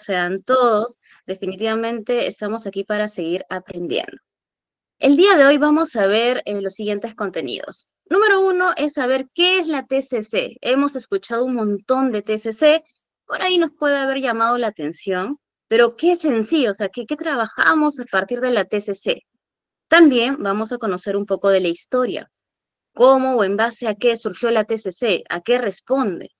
sean todos. Definitivamente estamos aquí para seguir aprendiendo. El día de hoy vamos a ver eh, los siguientes contenidos. Número uno es saber qué es la TCC. Hemos escuchado un montón de TCC, por ahí nos puede haber llamado la atención, pero qué sencillo, o sea, qué trabajamos a partir de la TCC. También vamos a conocer un poco de la historia, cómo o en base a qué surgió la TCC, a qué responde.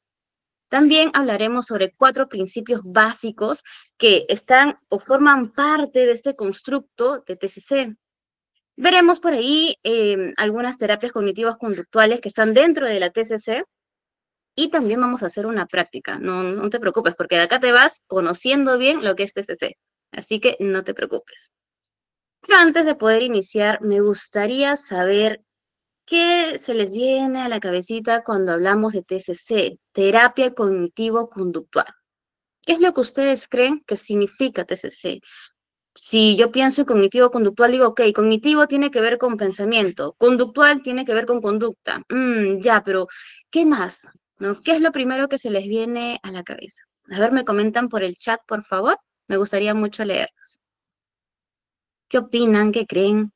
También hablaremos sobre cuatro principios básicos que están o forman parte de este constructo de TCC. Veremos por ahí em, algunas terapias cognitivas conductuales que están dentro de la TCC y también vamos a hacer una práctica. No, no te preocupes, porque de acá te vas conociendo bien lo que es TCC. Así que no te preocupes. Pero antes de poder iniciar, me gustaría saber ¿Qué se les viene a la cabecita cuando hablamos de TCC, terapia cognitivo-conductual? ¿Qué es lo que ustedes creen que significa TCC? Si yo pienso en cognitivo-conductual, digo, ok, cognitivo tiene que ver con pensamiento, conductual tiene que ver con conducta. Mm, ya, pero ¿qué más? ¿Qué es lo primero que se les viene a la cabeza? A ver, me comentan por el chat, por favor. Me gustaría mucho leerlos. ¿Qué opinan? ¿Qué creen?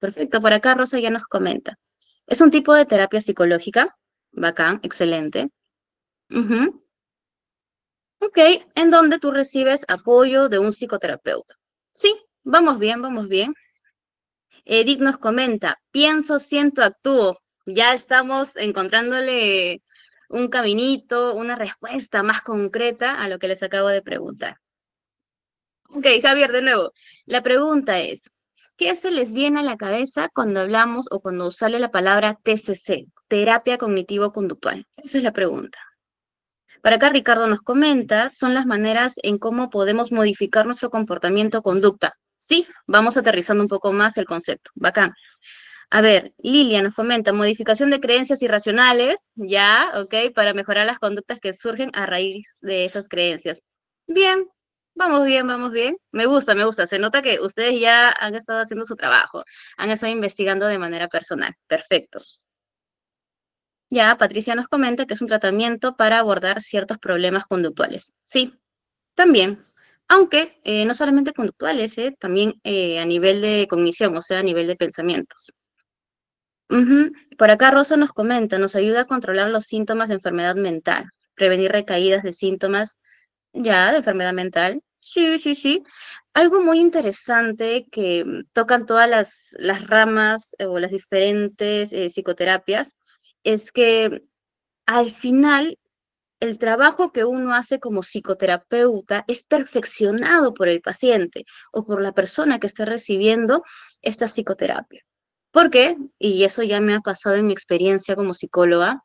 Perfecto, por acá Rosa ya nos comenta. Es un tipo de terapia psicológica. Bacán, excelente. Ok, en donde tú recibes apoyo de un psicoterapeuta. Sí, vamos bien, vamos bien. Edith nos comenta, pienso, siento, actúo. Ya estamos encontrándole un caminito, una respuesta más concreta a lo que les acabo de preguntar. Ok, Javier, de nuevo, la pregunta es, ¿Qué se les viene a la cabeza cuando hablamos o cuando sale la palabra TCC, terapia cognitivo-conductual? Esa es la pregunta. Para acá Ricardo nos comenta, son las maneras en cómo podemos modificar nuestro comportamiento o conducta. Sí, vamos aterrizando un poco más el concepto. Bacán. A ver, Lilia nos comenta, modificación de creencias irracionales, ya, ok, para mejorar las conductas que surgen a raíz de esas creencias. Bien, Vamos bien, vamos bien. Me gusta, me gusta. Se nota que ustedes ya han estado haciendo su trabajo, han estado investigando de manera personal. Perfecto. Ya, Patricia nos comenta que es un tratamiento para abordar ciertos problemas conductuales. Sí, también. Aunque eh, no solamente conductuales, eh, también eh, a nivel de cognición, o sea, a nivel de pensamientos. Por acá Rosa nos comenta, nos ayuda a controlar los síntomas de enfermedad mental, prevenir recaídas de síntomas ya, de enfermedad mental. Sí, sí, sí. Algo muy interesante que mm, tocan todas las, ramas eh, o las diferentes eh, psicoterapias es que al final el trabajo que uno hace como psicoterapeuta es perfeccionado por el paciente o por la persona que está recibiendo esta psicoterapia. ¿Por qué? Y eso ya me ha pasado en mi experiencia como psicóloga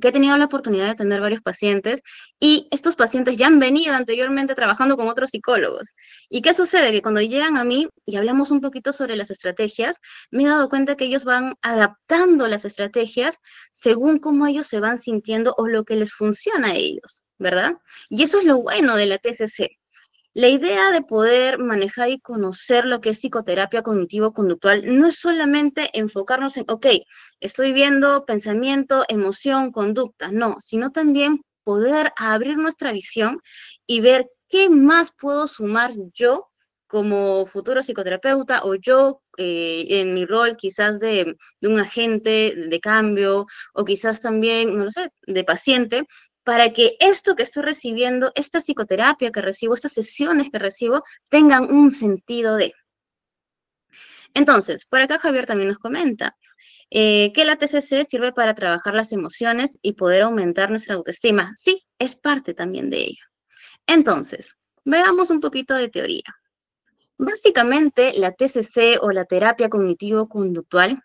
que he tenido la oportunidad de tener varios pacientes y estos pacientes ya han venido anteriormente trabajando con otros psicólogos. ¿Y qué sucede? Que cuando llegan a mí y hablamos un poquito sobre las estrategias, me he dado cuenta que ellos van adaptando las estrategias según cómo ellos se van sintiendo o lo que les funciona a ellos, ¿verdad? Y eso es lo bueno de la TCC, la idea de poder manejar y conocer lo que es psicoterapia cognitivo-conductual no es solamente enfocarnos en, ok, estoy viendo pensamiento, emoción, conducta, no, sino también poder abrir nuestra visión y ver qué más puedo sumar yo como futuro psicoterapeuta o yo eh, en mi rol quizás de, de, un agente de cambio o quizás también, no lo sé, de paciente, para que esto que estoy recibiendo, esta psicoterapia que recibo, estas sesiones que recibo, tengan un sentido de. Entonces, por acá Javier también nos comenta eh, que la TCC sirve para trabajar las emociones y poder aumentar nuestra autoestima. Sí, es parte también de ello. Entonces, veamos un poquito de teoría. Básicamente, la TCC o la terapia cognitivo-conductual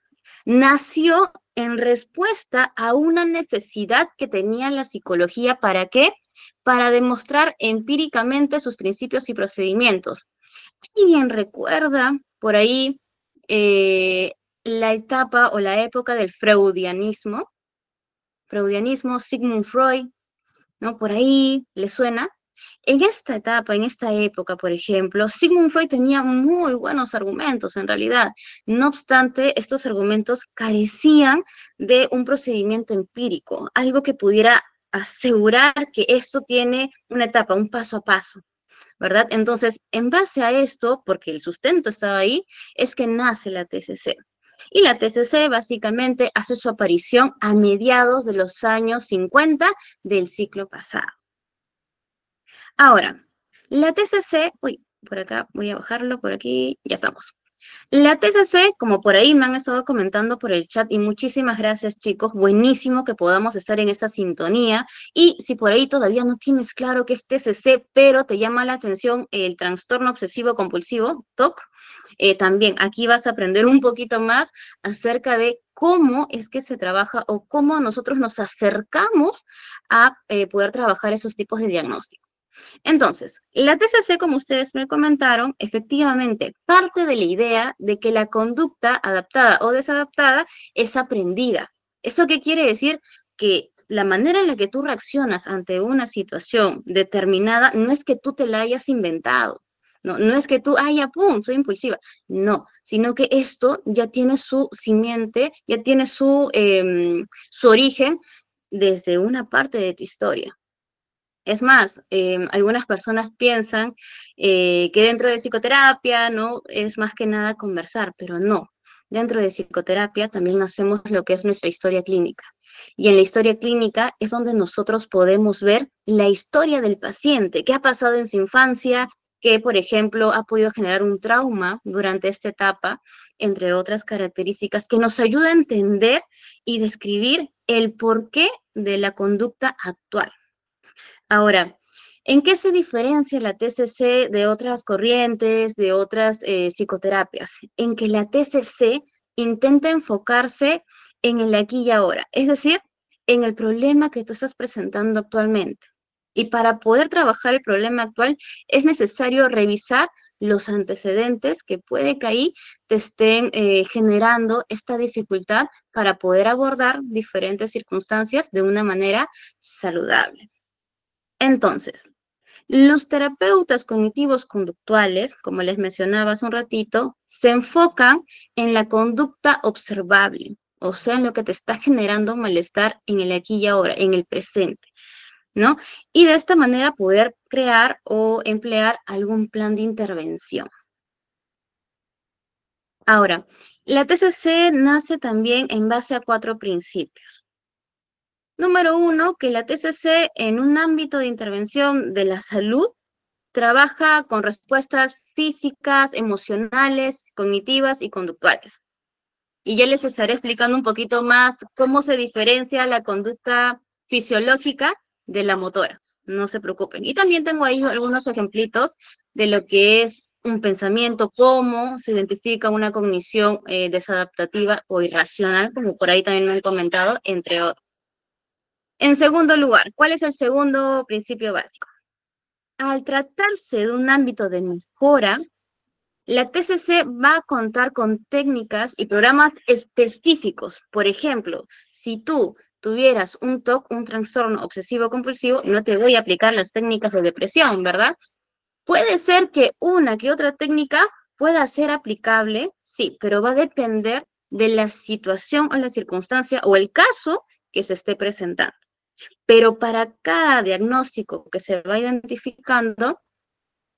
nació en respuesta a una necesidad que tenía la psicología. ¿Para qué? Para demostrar empíricamente sus principios y procedimientos. ¿Alguien recuerda por ahí eh, la etapa o la época del freudianismo? Freudianismo, Sigmund Freud, ¿no? Por ahí le suena. En esta etapa, en esta época, por ejemplo, Sigmund Freud tenía muy buenos argumentos en realidad. No obstante, estos argumentos carecían de un procedimiento empírico, algo que pudiera asegurar que esto tiene una etapa, un paso a paso. ¿Verdad? Entonces, en base a esto, porque el sustento estaba ahí, es que nace la TCC. Y la TCC básicamente hace su aparición a mediados de los años 50 del ciclo pasado. Ahora, la TCC, uy, por acá voy a bajarlo, por aquí, ya estamos. La TCC, como por ahí me han estado comentando por el chat, y muchísimas gracias chicos, buenísimo que podamos estar en esta sintonía. Y si por ahí todavía no tienes claro qué es TCC, pero te llama la atención el trastorno obsesivo compulsivo, TOC, eh, también aquí vas a aprender un poquito más acerca de cómo es que se trabaja o cómo nosotros nos acercamos a eh, poder trabajar esos tipos de diagnóstico. Entonces, la TCC, como ustedes me comentaron, efectivamente parte de la idea de que la conducta adaptada o desadaptada es aprendida. ¿Eso qué quiere decir? Que la manera en la que tú reaccionas ante una situación determinada no es que tú te la hayas inventado. No, no es que tú, ay, ya, pum, soy impulsiva. No, sino que esto ya tiene su simiente, ya tiene su, em, su origen desde una parte de tu historia. Es más, em, algunas personas piensan eh, que dentro de psicoterapia, ¿no? Es más que nada conversar, pero no. Dentro de psicoterapia también hacemos lo que es nuestra historia clínica. Y en la historia clínica es donde nosotros podemos ver la historia del paciente, qué ha pasado en su infancia, qué, por ejemplo, ha podido generar un trauma durante esta etapa, entre otras características, que nos ayuda a entender y describir el porqué de la conducta actual. Ahora, ¿en qué se diferencia la TCC de otras corrientes, de otras eh, psicoterapias? En que la TCC intenta enfocarse en el aquí y ahora, es decir, en el problema que tú estás presentando actualmente. Y para poder trabajar el problema actual es necesario revisar los antecedentes que puede que ahí te estén eh, generando esta dificultad para poder abordar diferentes circunstancias de una manera saludable. Entonces, los terapeutas cognitivos conductuales, como les mencionaba hace un ratito, se enfocan en la conducta observable, o sea, en lo que te está generando malestar en el aquí y ahora, en el presente, ¿no? Y de esta manera poder crear o emplear algún plan de intervención. Ahora, la TCC nace también en base a cuatro principios. Número uno, que la TCC en un ámbito de intervención de la salud trabaja con respuestas físicas, emocionales, cognitivas y conductuales. Y ya les estaré explicando un poquito más cómo se diferencia la conducta fisiológica de la motora. No se preocupen. Y también tengo ahí algunos ejemplitos de lo que es un pensamiento, cómo se identifica una cognición eh, desadaptativa o irracional, como por ahí también me han comentado, entre otros. En segundo lugar, ¿cuál es el segundo principio básico? Al tratarse de un ámbito de mejora, la TCC va a contar con técnicas y programas específicos. Por ejemplo, si tú tuvieras un TOC, un trastorno obsesivo compulsivo, no te voy a aplicar las técnicas de depresión, ¿verdad? Puede ser que una que otra técnica pueda ser aplicable, sí, pero va a depender de la situación o la circunstancia o el caso que se esté presentando. Pero para cada diagnóstico que se va identificando,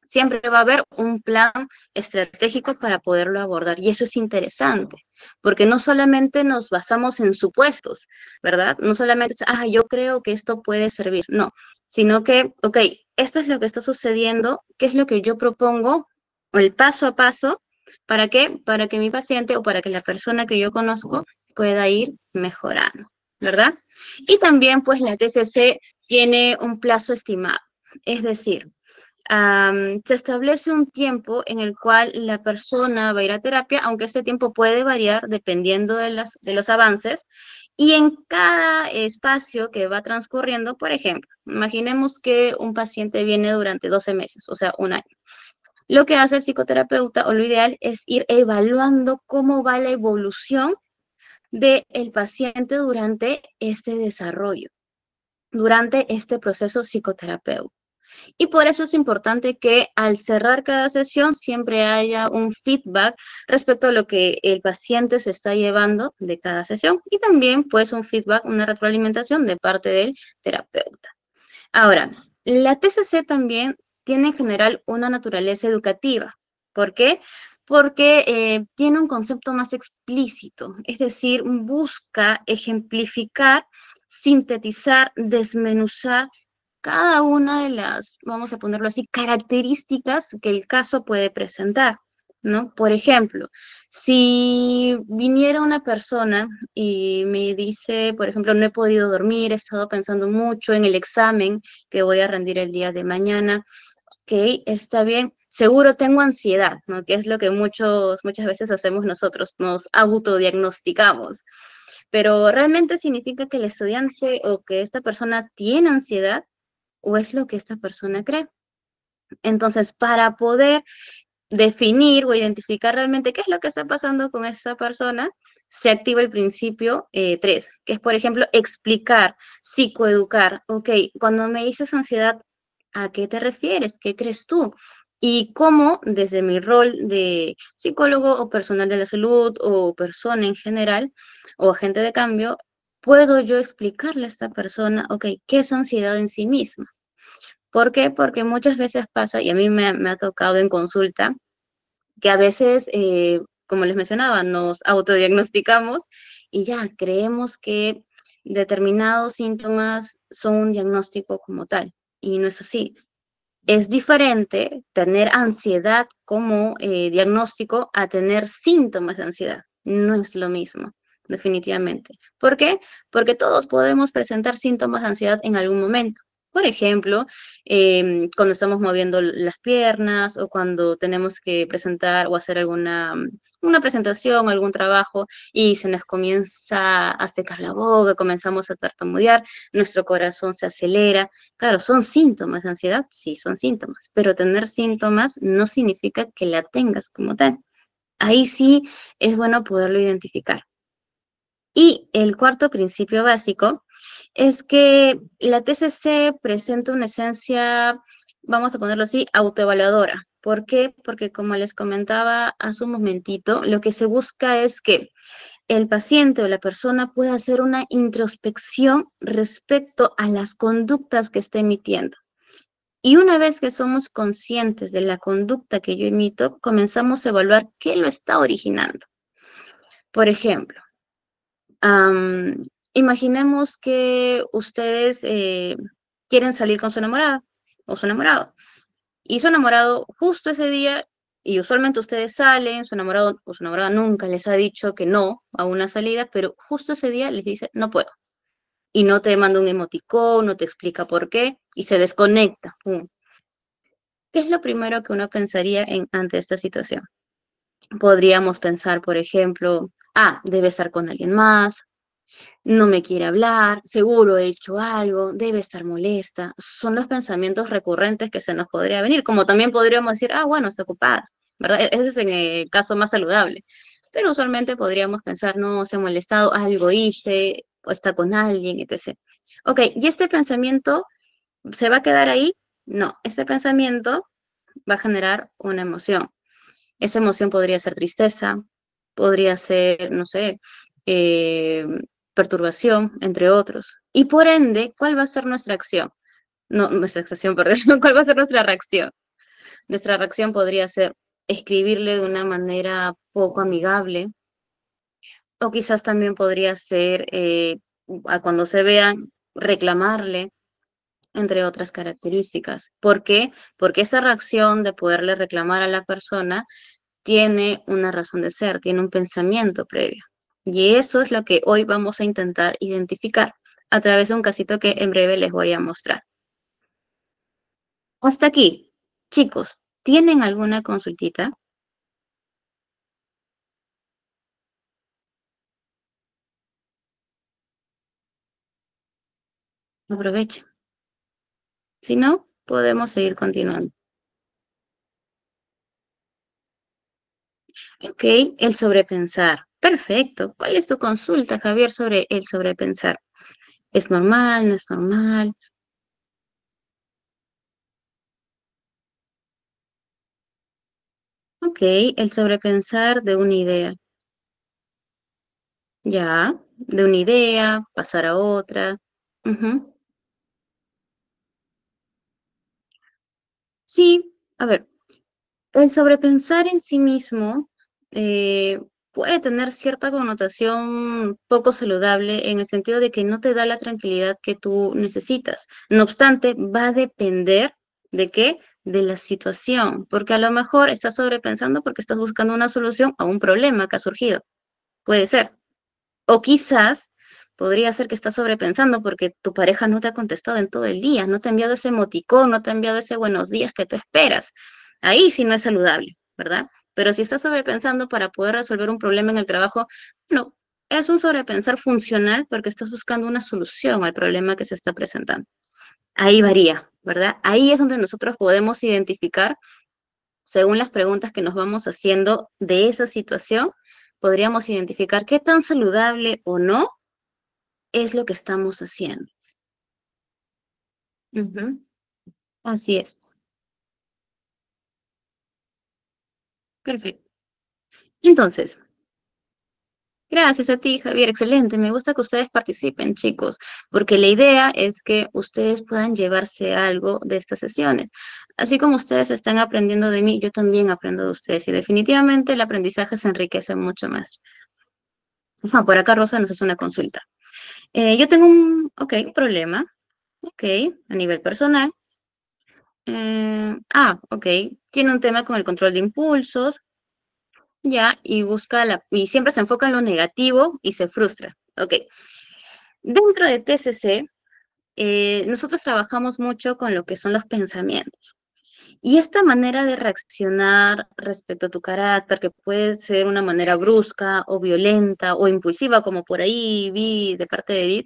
siempre va a haber un plan estratégico para poderlo abordar. Y eso es interesante, porque no solamente nos basamos en supuestos, ¿verdad? No solamente es, ah, yo creo que esto puede servir, no, sino que, ok, esto es lo que está sucediendo, ¿qué es lo que yo propongo? El paso a paso, ¿para qué? Para que mi paciente o para que la persona que yo conozco pueda ir mejorando. ¿verdad? Y también pues la TCC tiene un plazo estimado, es decir, se establece un tiempo en el cual la persona va a ir a terapia, aunque este tiempo puede variar dependiendo de, las, de los avances, y en cada espacio que va transcurriendo, por ejemplo, imaginemos que un paciente viene durante 12 meses, o sea, un año. Lo que hace el psicoterapeuta o lo ideal es ir evaluando cómo va la evolución del paciente durante este desarrollo, durante este proceso psicoterapéutico. Y por eso es importante que al cerrar cada sesión siempre haya un feedback respecto a lo que el paciente se está llevando de cada sesión y también pues un feedback, una retroalimentación de parte del terapeuta. Ahora, la TCC también tiene en general una naturaleza educativa. ¿Por qué? porque eh, tiene un concepto más explícito, es decir, busca ejemplificar, sintetizar, desmenuzar cada una de las, vamos a ponerlo así, características que el caso puede presentar. ¿No? Por ejemplo, si viniera una persona y me dice, por ejemplo, no he podido dormir, he estado pensando mucho en el examen que voy a rendir el día de mañana, ok, está bien, seguro tengo ansiedad, ¿no? que es lo que muchos, muchas veces hacemos nosotros, nos autodiagnosticamos. Pero ¿realmente significa que el estudiante o que esta persona tiene ansiedad o es lo que esta persona cree? Entonces, para poder definir o identificar realmente qué es lo que está pasando con esta persona, se activa el principio 3, eh, que es, por ejemplo, explicar, psicoeducar. Ok, cuando me dices ansiedad, ¿a qué te refieres? ¿Qué crees tú? y cómo desde mi rol de psicólogo o personal de la salud o persona en general o agente de cambio, puedo yo explicarle a esta persona, ok, qué es ansiedad en sí misma. ¿Por qué? Porque muchas veces pasa, y a mí me, ha tocado en consulta, que a veces, eh, como les mencionaba, nos autodiagnosticamos y ya creemos que determinados síntomas son un diagnóstico como tal. Y no es así. Es diferente tener ansiedad como eh, diagnóstico a tener síntomas de ansiedad. No es lo mismo, definitivamente. ¿Por qué? Porque todos podemos presentar síntomas de ansiedad en algún momento. Por ejemplo, em, cuando estamos moviendo las piernas o cuando tenemos que presentar o hacer alguna una presentación, algún trabajo y se nos comienza a secar la boca, comenzamos a tartamudear, nuestro corazón se acelera. Claro, son síntomas de ansiedad, sí, son síntomas, pero tener síntomas no significa que la tengas como tal. Ahí sí es bueno poderlo identificar. Y el cuarto principio básico es que la TCC presenta una esencia, vamos a ponerlo así, autoevaluadora. ¿Por qué? Porque como les comentaba hace un momentito, lo que se busca es que el paciente o la persona pueda hacer una introspección respecto a las conductas que está emitiendo. Y una vez que somos conscientes de la conducta que yo emito, comenzamos a evaluar qué lo está originando. Por ejemplo, imaginemos que ustedes eh, quieren salir con su enamorada o su enamorado. Y su enamorado justo ese día, y usualmente ustedes salen, su enamorado o su enamorada nunca les ha dicho que no a una salida, pero justo ese día les dice, no puedo. Y no te manda un emoticón, no te explica por qué, y se desconecta. ¿Qué es lo primero que uno pensaría en, ante esta situación? Podríamos pensar, por ejemplo, ah, debe estar con alguien más, no me quiere hablar, seguro he hecho algo, debe estar molesta. Son los pensamientos recurrentes que se nos podría venir, como también podríamos decir, ah, bueno, está ocupada, ¿verdad? E-, ese es en el caso más saludable. Pero usualmente podríamos pensar, no, se ha molestado, algo hice, o está con alguien, etc. Ok, ¿y este pensamiento se va a quedar ahí? No, este pensamiento va a generar una emoción. Esa emoción podría ser tristeza, podría ser, no sé, eh, perturbación, entre otros. Y por ende, ¿cuál va a ser nuestra acción? No, nuestra acción, perdón, ¿cuál va a ser nuestra reacción? Nuestra reacción podría ser escribirle de una manera poco amigable, o quizás también podría ser, eh, cuando se vean, reclamarle, entre otras características. ¿Por qué? Porque esa reacción de poderle reclamar a la persona tiene una razón de ser, tiene un pensamiento previo. Y eso es lo que hoy vamos a intentar identificar a través de un casito que en breve les voy a mostrar. Hasta aquí. Chicos, ¿tienen alguna consultita? Aprovechen. Si no, podemos seguir continuando. Ok, el sobrepensar. Perfecto. ¿Cuál es tu consulta, Javier, sobre el sobrepensar? ¿Es normal? ¿No es normal? Ok, el sobrepensar de una idea. Ya, de una idea, pasar a otra. Sí, a ver, el sobrepensar en sí mismo eh, puede tener cierta connotación poco saludable en el sentido de que no te da la tranquilidad que tú necesitas. No obstante, va a depender de qué, de la situación, porque a lo mejor estás sobrepensando porque estás buscando una solución a un problema que ha surgido. Puede ser. O quizás podría ser que estás sobrepensando porque tu pareja no te ha contestado en todo el día, no te ha enviado ese emoticón, no te ha enviado ese buenos días que tú esperas. Ahí sí no es saludable, ¿verdad? Pero si estás sobrepensando para poder resolver un problema en el trabajo, no, es un sobrepensar funcional porque estás buscando una solución al problema que se está presentando. Ahí varía, ¿verdad? Ahí es donde nosotros podemos identificar, según las preguntas que nos vamos haciendo de esa situación, podríamos identificar qué tan saludable o no es lo que estamos haciendo. Así es. Perfecto. Entonces, Gracias a ti, Javier. Excelente. Me gusta que ustedes participen, chicos, porque la idea es que ustedes puedan llevarse algo de estas sesiones. Así como ustedes están aprendiendo de mí, yo también aprendo de ustedes y definitivamente el aprendizaje se enriquece mucho más. por acá Rosa nos hace una consulta. Eh, yo tengo un, un problema, a nivel personal, Mm, ah, ok. Tiene un tema con el control de impulsos, ya, y busca la, y siempre se enfoca en lo negativo y se frustra. Ok. Dentro de TCC, eh, nosotros trabajamos mucho con lo que son los pensamientos. Y esta manera de reaccionar respecto a tu carácter, que puede ser una manera brusca o violenta o impulsiva, como por ahí vi de parte de Edith,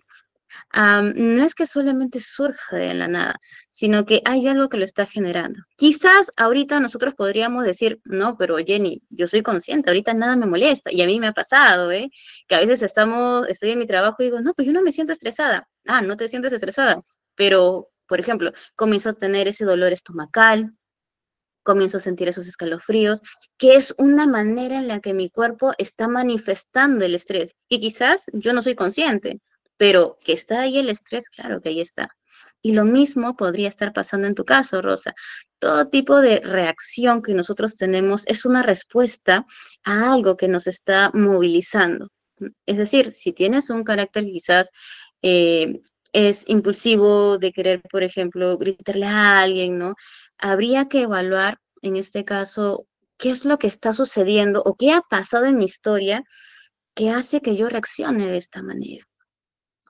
no es que solamente surja de la nada, sino que hay algo que lo está generando. Quizás ahorita nosotros podríamos decir, no, pero Jenny, yo soy consciente, ahorita nada me molesta, y a mí me ha pasado, ¿eh? que a veces estamos, estoy en mi trabajo y digo, no, pues yo no me siento estresada. Ah, no te sientes estresada, pero, por ejemplo, comienzo a tener ese dolor estomacal, comienzo a sentir esos escalofríos, que es una manera en la que mi cuerpo está manifestando el estrés, que quizás yo no soy consciente, pero que está ahí el estrés, claro que ahí está. Y lo mismo podría estar pasando en tu caso, Rosa. Todo tipo de reacción que nosotros tenemos es una respuesta a algo que nos está movilizando. Es decir, si tienes un carácter quizás eh, es impulsivo de querer, por ejemplo, gritarle a alguien, ¿no? Habría que evaluar, en este caso, qué es lo que está sucediendo o qué ha pasado en mi historia que hace que yo reaccione de esta manera.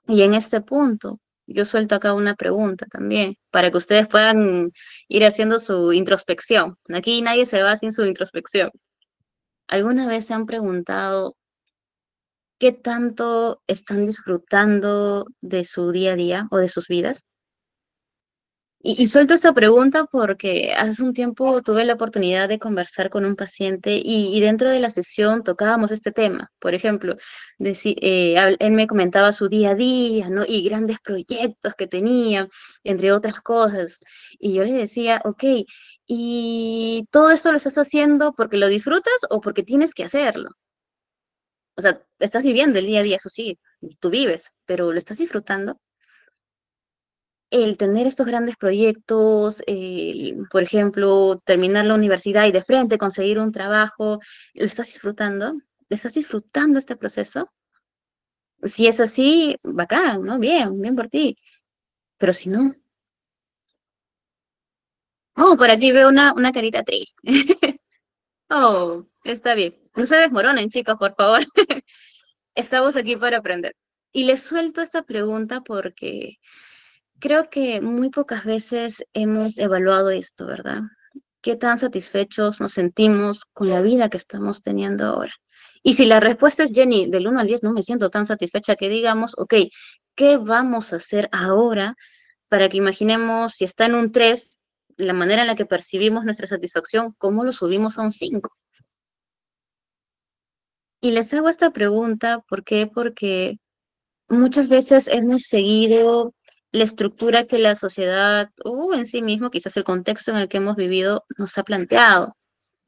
Y en este punto, yo suelto acá una pregunta también, para que ustedes puedan ir haciendo su introspección. Aquí nadie se va sin su introspección. ¿Alguna vez se han preguntado qué tanto están disfrutando de su día a día o de sus vidas? Y, suelto esta pregunta porque hace un tiempo tuve la oportunidad de conversar con un paciente y, dentro de la sesión tocábamos este tema. Por ejemplo, eh, él me comentaba su día a día, ¿no? Y grandes proyectos que tenía, entre otras cosas. Y yo le decía, ok, ¿y todo esto lo estás haciendo porque lo disfrutas o porque tienes que hacerlo? O sea, estás viviendo el día a día, eso sí, tú vives, pero ¿lo estás disfrutando? el tener estos grandes proyectos, por ejemplo, terminar la universidad y de frente conseguir un trabajo, ¿lo estás disfrutando? ¿Estás disfrutando este proceso? Si es así, bacán, ¿no? Bien, bien por ti. Pero si no. Oh, por aquí veo una, una carita triste. oh, está bien. No se desmoronen, chicos, por favor. Estamos aquí para aprender. Y les suelto esta pregunta porque creo que muy pocas veces hemos evaluado esto, ¿verdad? ¿Qué tan satisfechos nos sentimos con la vida que estamos teniendo ahora? Y si la respuesta es, Jenny, del 1 al 10 no me siento tan satisfecha que digamos, ok, ¿qué vamos a hacer ahora para que imaginemos si está en un 3, la manera en la que percibimos nuestra satisfacción, cómo lo subimos a un 5? Y les hago esta pregunta, ¿por qué? Porque muchas veces hemos seguido la estructura que la sociedad o uh, en sí mismo, quizás el contexto en el que hemos vivido, nos ha planteado.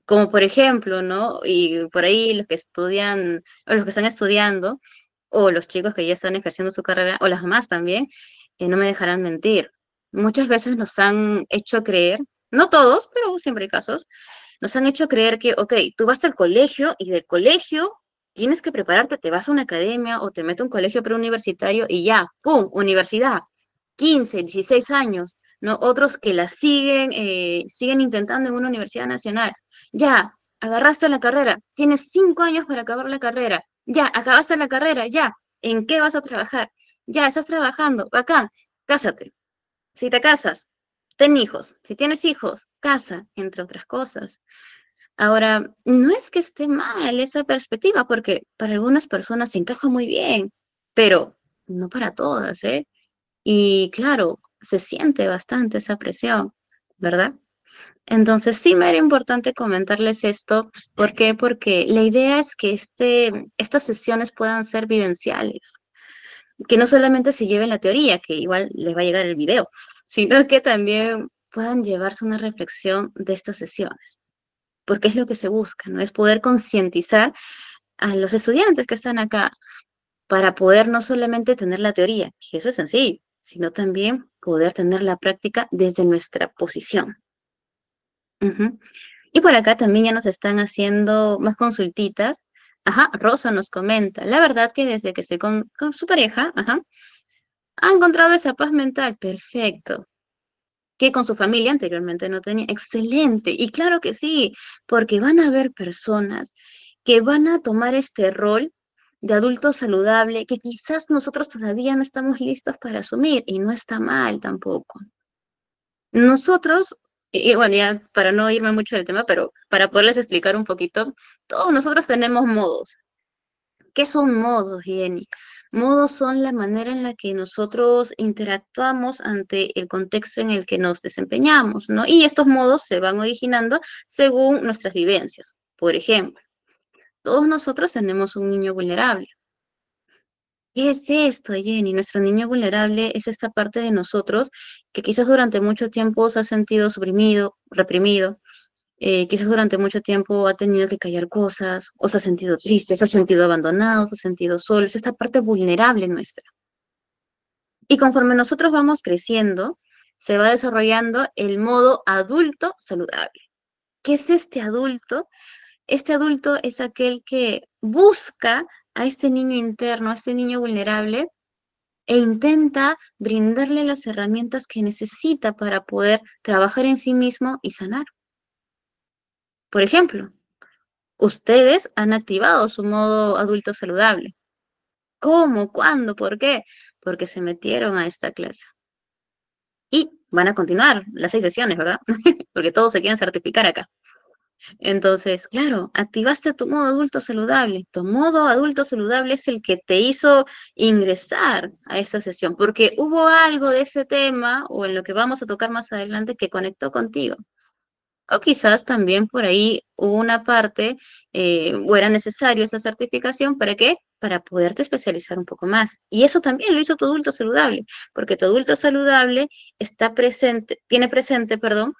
Como por ejemplo, ¿no? Y por ahí los que estudian, o los que están estudiando, o los chicos que ya están ejerciendo su carrera, o las mamás también, eh, no me dejarán mentir. Muchas veces nos han hecho creer, no todos, pero siempre hay casos, nos han hecho creer que, ok, tú vas al colegio y del colegio tienes que prepararte, te vas a una academia o te metes a un colegio preuniversitario y ya, ¡pum!, universidad 15, 16 años, ¿no? otros que la siguen, eh, siguen intentando en una universidad nacional. Ya, agarraste la carrera, tienes cinco años para acabar la carrera, ya, acabaste la carrera, ya, ¿en qué vas a trabajar? Ya, estás trabajando, bacán, cásate. Si te casas, ten hijos. Si tienes hijos, casa, entre otras cosas. Ahora, no es que esté mal esa perspectiva, porque para algunas personas se encaja muy bien, pero no para todas, ¿eh? Y claro, se siente bastante esa presión, ¿verdad? Entonces sí me era importante comentarles esto. ¿Por qué? Porque la idea es que este, estas sesiones puedan ser vivenciales, que no solamente se lleven la teoría, que igual les va a llegar el video, sino que también puedan llevarse una reflexión de estas sesiones, porque es lo que se busca, ¿no? Es poder concientizar a los estudiantes que están acá para poder no solamente tener la teoría, que eso es sencillo, sino también poder tener la práctica desde nuestra posición. Y por acá también ya nos están haciendo más consultitas. Ajá, Rosa nos comenta, la verdad que desde que se con, su pareja, ajá, ha encontrado esa paz mental, perfecto, que con su familia anteriormente no tenía. Excelente, y claro que sí, porque van a haber personas que van a tomar este rol de adulto saludable que quizás nosotros todavía no estamos listos para asumir y no está mal tampoco. Nosotros, y bueno, ya para no irme mucho del tema, pero para poderles explicar un poquito, todos nosotros tenemos modos. ¿Qué son modos, Jenny? Modos son la manera en la que nosotros interactuamos ante el contexto en el que nos desempeñamos, ¿no? Y estos modos se van originando según nuestras vivencias. Por ejemplo, todos nosotros tenemos un niño vulnerable. ¿Qué es esto, Jenny? Nuestro niño vulnerable es esta parte de nosotros que quizás durante mucho tiempo se ha sentido suprimido, reprimido, eh, quizás durante mucho tiempo ha tenido que callar cosas, o se ha sentido triste, se ha sentido abandonado, se ha sentido solo, es esta parte vulnerable nuestra. Y conforme nosotros vamos creciendo, se va desarrollando el modo adulto saludable. ¿Qué es este adulto? este adulto es aquel que busca a este niño interno, a este niño vulnerable, e intenta brindarle las herramientas que necesita para poder trabajar en sí mismo y sanar. Por ejemplo, ustedes han activado su modo adulto saludable. ¿Cómo? ¿Cuándo? ¿Por qué? Porque se metieron a esta clase. Y van a continuar las seis sesiones, ¿verdad? Porque todos se quieren certificar acá. Entonces, claro, activaste tu modo adulto saludable. Tu modo adulto saludable es el que te hizo ingresar a esa sesión, porque hubo algo de ese tema o en lo que vamos a tocar más adelante que conectó contigo. O quizás también por ahí hubo una parte eh, o era necesario esa certificación para qué? Para poderte especializar un poco más. Y eso también lo hizo tu adulto saludable, porque tu adulto saludable está presente, tiene presente, perdón,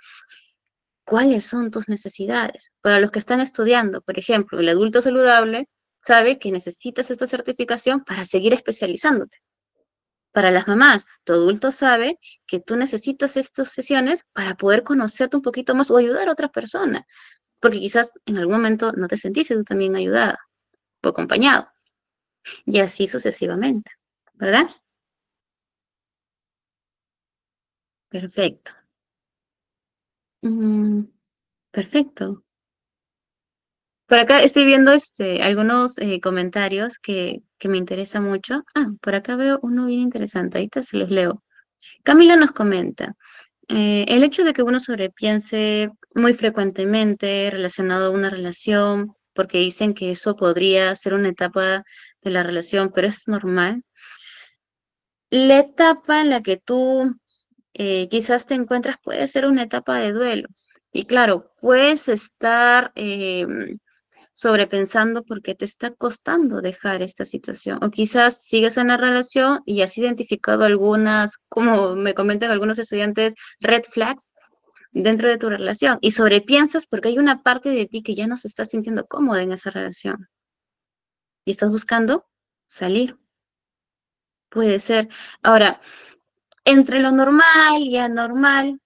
cuáles son tus necesidades. Para los que están estudiando, por ejemplo, el adulto saludable sabe que necesitas esta certificación para seguir especializándote. Para las mamás, tu adulto sabe que tú necesitas estas sesiones para poder conocerte un poquito más o ayudar a otras personas. porque quizás en algún momento no te sentiste tú también ayudada o acompañado. Y así sucesivamente, ¿verdad? Perfecto. Mm, perfecto. Por acá estoy viendo este, algunos eh, comentarios que, me interesa mucho. Ah, por acá veo uno bien interesante, ahorita se los leo. Camila nos comenta, eh, el hecho de que uno sobrepiense muy frecuentemente relacionado a una relación, porque dicen que eso podría ser una etapa de la relación, pero es normal. La etapa en la que tú eh, quizás te encuentras, puede ser una etapa de duelo. Y claro, puedes estar em, sobrepensando porque te está costando dejar esta situación. O quizás sigues en la relación y has identificado algunas, como me comentan algunos estudiantes, red flags dentro de tu relación y sobrepiensas porque hay una parte de ti que ya no se está sintiendo cómoda en esa relación y estás buscando salir. Puede ser. Ahora, entre lo normal y anormal,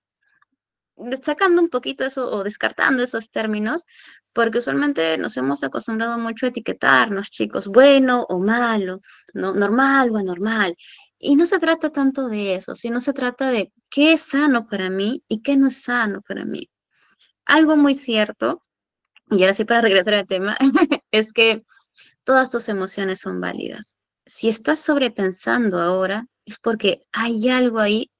sacando un poquito eso o descartando esos términos, porque usualmente nos hemos acostumbrado mucho a etiquetarnos, chicos, bueno o malo, no, normal o anormal. Y no se trata tanto de eso, sino se trata de qué es sano para mí y qué no es sano para mí. Algo muy cierto, y ahora sí para regresar al tema, es que todas tus emociones son válidas. Si estás sobrepensando ahora, es porque hay algo ahí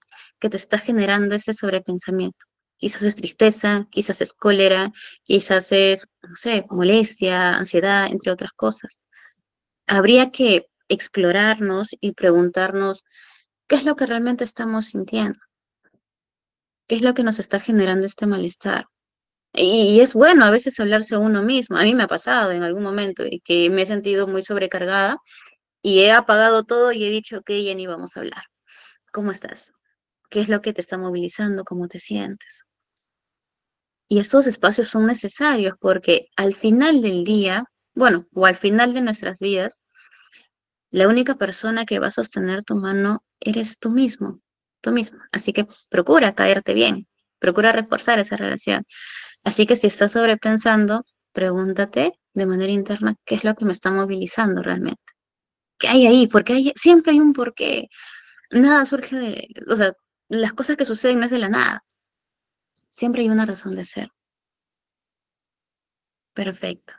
que te está generando ese sobrepensamiento. Quizás es tristeza, quizás es cólera, quizás es, no sé, molestia, ansiedad, entre otras cosas. Habría que explorarnos y preguntarnos qué es lo que realmente estamos sintiendo, qué es lo que nos está generando este malestar. Y, es bueno a veces hablarse a uno mismo. A mí me ha pasado en algún momento y que me he sentido muy sobrecargada y he apagado todo y he dicho, que Jenny, vamos a hablar. ¿Cómo estás? ¿Qué es lo que te está movilizando? ¿Cómo te sientes? Y esos espacios son necesarios porque al final del día, bueno, o al final de nuestras vidas, la única persona que va a sostener tu mano eres tú mismo, tú mismo. Así que procura caerte bien, procura reforzar esa relación. Así que si estás sobrepensando, pregúntate de manera interna qué es lo que me está movilizando realmente qué hay ahí? Porque siempre hay un por qué. Nada surge de, o sea, las cosas que suceden no es de la nada. Siempre hay una razón de ser. Perfecto.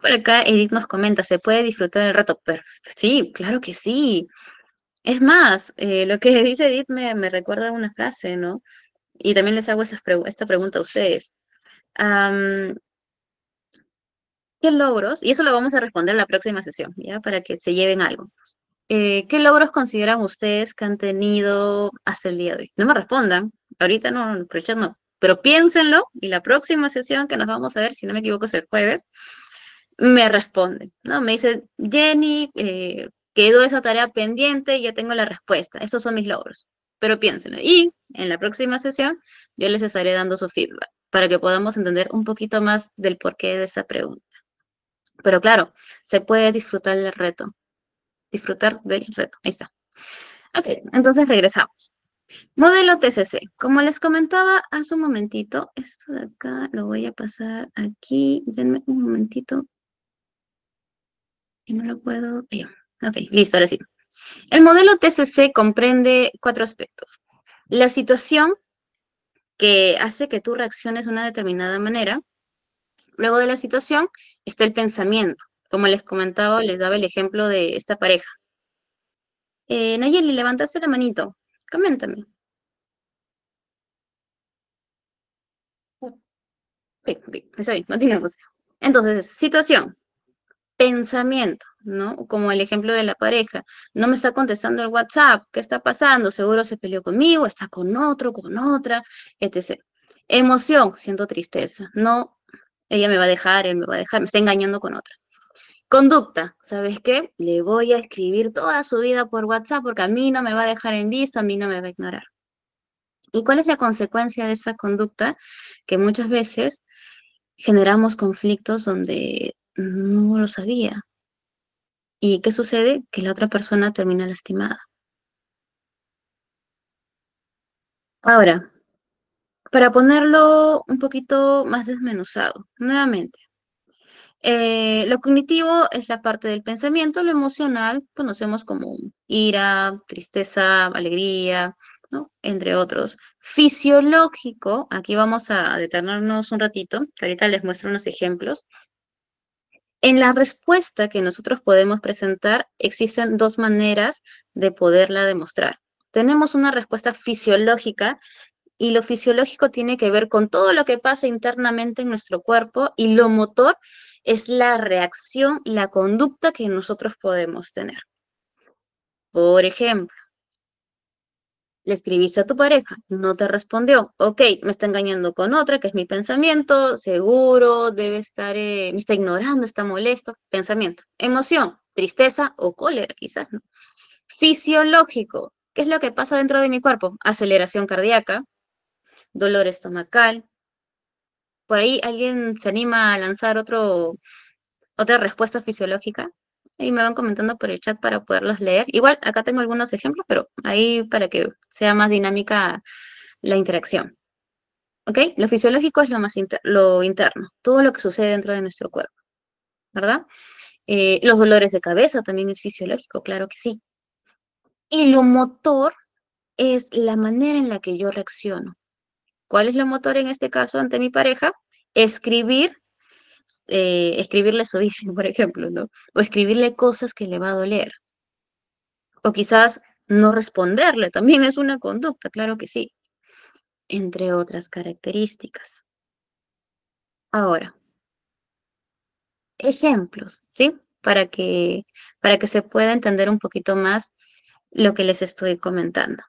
Por acá Edith nos comenta, ¿se puede disfrutar el rato? Pero, sí, claro que sí. Es más, eh, lo que dice Edith me, me, recuerda una frase, ¿no? Y también les hago esta pregunta a ustedes. ¿qué logros? Y eso lo vamos a responder en la próxima sesión, ¿ya? Para que se lleven algo. Eh, ¿Qué logros consideran ustedes que han tenido hasta el día de hoy? No me respondan, ahorita no, no, pero piénsenlo y la próxima sesión que nos vamos a ver, si no me equivoco es el jueves, me responden, ¿no? Me dicen, Jenny, eh, quedó esa tarea pendiente y ya tengo la respuesta, esos son mis logros, pero piénsenlo. Y en la próxima sesión yo les estaré dando su feedback para que podamos entender un poquito más del porqué de esa pregunta. Pero claro, se puede disfrutar del reto. Disfrutar del reto. Ahí está. Ok, entonces regresamos. Modelo TCC. Como les comentaba hace un momentito, esto de acá lo voy a pasar aquí. Denme un momentito. Y no lo puedo... Ok, listo, ahora sí. El modelo TCC comprende cuatro aspectos. La situación que hace que tú reacciones de una determinada manera, Luego de la situación está el pensamiento. Como les comentaba, les daba el ejemplo de esta pareja. Eh, Nayeli, levantaste la manito. Coméntame. Entonces, situación, pensamiento, ¿no? Como el ejemplo de la pareja. No me está contestando el WhatsApp, ¿qué está pasando? Seguro se peleó conmigo, está con otro, con otra, etc. Emoción, siento tristeza. No ella me va a dejar, él me va a dejar, me está engañando con otra. Conducta, ¿sabes qué? Le voy a escribir toda su vida por WhatsApp porque a mí no me va a dejar en visto, a mí no me va a ignorar. ¿Y cuál es la consecuencia de esa conducta? Que muchas veces generamos conflictos donde no lo sabía. ¿Y qué sucede? Que la otra persona termina lastimada. Ahora, para ponerlo un poquito más desmenuzado, nuevamente. Eh, lo cognitivo es la parte del pensamiento, lo emocional conocemos como ira, tristeza, alegría, entre otros. Fisiológico, aquí vamos a detenernos un ratito, que ahorita les muestro unos ejemplos. En la respuesta que nosotros podemos presentar existen dos maneras de poderla demostrar. Tenemos una respuesta fisiológica y lo fisiológico tiene que ver con todo lo que pasa internamente en nuestro cuerpo y lo motor es la reacción, la conducta que nosotros podemos tener. Por ejemplo, le escribiste a tu pareja, no te respondió, ok, me está engañando con otra, que es mi pensamiento, seguro, debe estar, eh, me está ignorando, está molesto, pensamiento, emoción, tristeza o cólera, quizás, Fisiológico, ¿qué es lo que pasa dentro de mi cuerpo? Aceleración cardíaca, dolor estomacal. Por ahí alguien se anima a lanzar otro, otra respuesta fisiológica Ahí me van comentando por el chat para poderlos leer. Igual acá tengo algunos ejemplos, pero ahí para que sea más dinámica la interacción. ¿Ok? Lo fisiológico es lo lo interno, todo lo que sucede dentro de nuestro cuerpo, ¿verdad? Eh, los dolores de cabeza también es fisiológico, claro que sí. Y lo motor es la manera en la que yo reacciono, ¿Cuál es lo motor en este caso ante mi pareja? Escribir, eh, escribirle su origen, por ejemplo, ¿no? O escribirle cosas que le va a doler. O quizás no responderle, también es una conducta, claro que sí. Entre otras características. Ahora, ejemplos, ¿sí? Para que, para que se pueda entender un poquito más lo que les estoy comentando.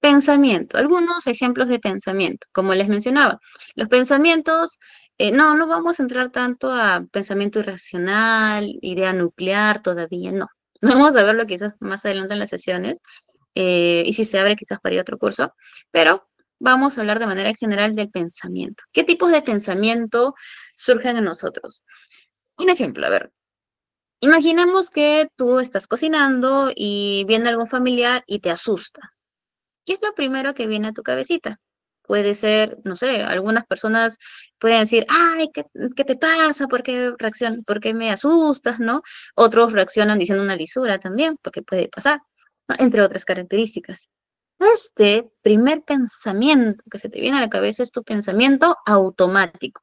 Pensamiento. Algunos ejemplos de pensamiento, como les mencionaba. Los pensamientos, eh, no, no vamos a entrar tanto a pensamiento irracional, idea nuclear, todavía no. Vamos a verlo quizás más adelante en las sesiones eh, y si se abre quizás para ir otro curso, pero vamos a hablar de manera general del pensamiento. ¿Qué tipos de pensamiento surgen en nosotros? Un ejemplo, a ver, Imaginemos que tú estás cocinando y viene algún familiar y te asusta. ¿qué es lo primero que viene a tu cabecita? Puede ser, no sé, algunas personas pueden decir, ay, ¿qué, te pasa? ¿Por qué, reaccion ¿Por qué me asustas? ¿No? Otros reaccionan diciendo una lisura también, porque puede pasar, entre otras características. Este primer pensamiento que se te viene a la cabeza es tu pensamiento automático.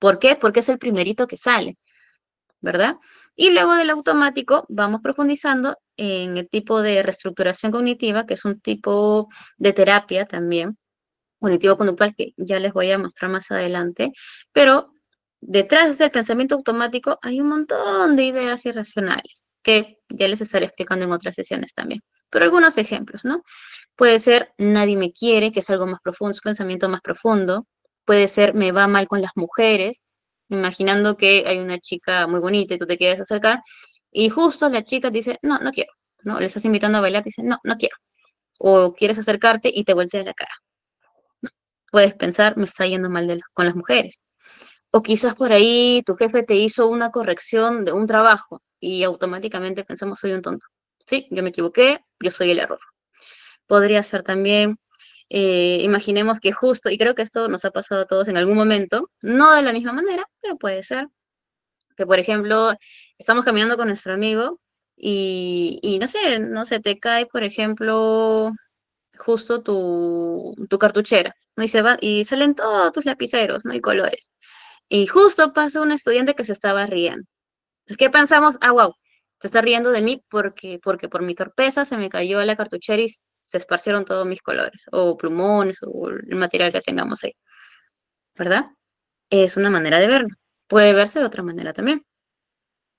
¿Por qué? Porque es el primerito que sale, ¿verdad? Y luego del automático vamos profundizando en el tipo de reestructuración cognitiva, que es un tipo de terapia también, cognitivo-conductual, que ya les voy a mostrar más adelante, pero detrás del pensamiento automático hay un montón de ideas irracionales, que ya les estaré explicando en otras sesiones también. Pero algunos ejemplos, ¿no? Puede ser nadie me quiere, que es algo más profundo, es un pensamiento más profundo. Puede ser me va mal con las mujeres, imaginando que hay una chica muy bonita y tú te quieres acercar, y justo la chica dice, no, no quiero, ¿no? Le estás invitando a bailar, y dice, no, no quiero. O quieres acercarte y te de la cara. Puedes pensar, me está yendo mal con las mujeres. O quizás por ahí tu jefe te hizo una corrección de un trabajo y automáticamente pensamos, soy un tonto. Sí, yo me equivoqué, yo soy el error. Podría ser también eh, imaginemos que justo, y creo que esto nos ha pasado a todos en algún momento, no de la misma manera, pero puede ser, que por ejemplo, estamos caminando con nuestro amigo y, no sé, no sé, te cae, por ejemplo, justo tu, tu cartuchera, Y, se va, y salen todos tus lapiceros, ¿no? Y colores. Y justo pasa un estudiante que se estaba riendo. Entonces, ¿qué pensamos? Ah, wow, se está riendo de mí porque, porque por mi torpeza se me cayó la cartuchera y se esparcieron todos mis colores, o plumones, o el material que tengamos ahí, ¿verdad? Es una manera de verlo. Puede verse de otra manera también.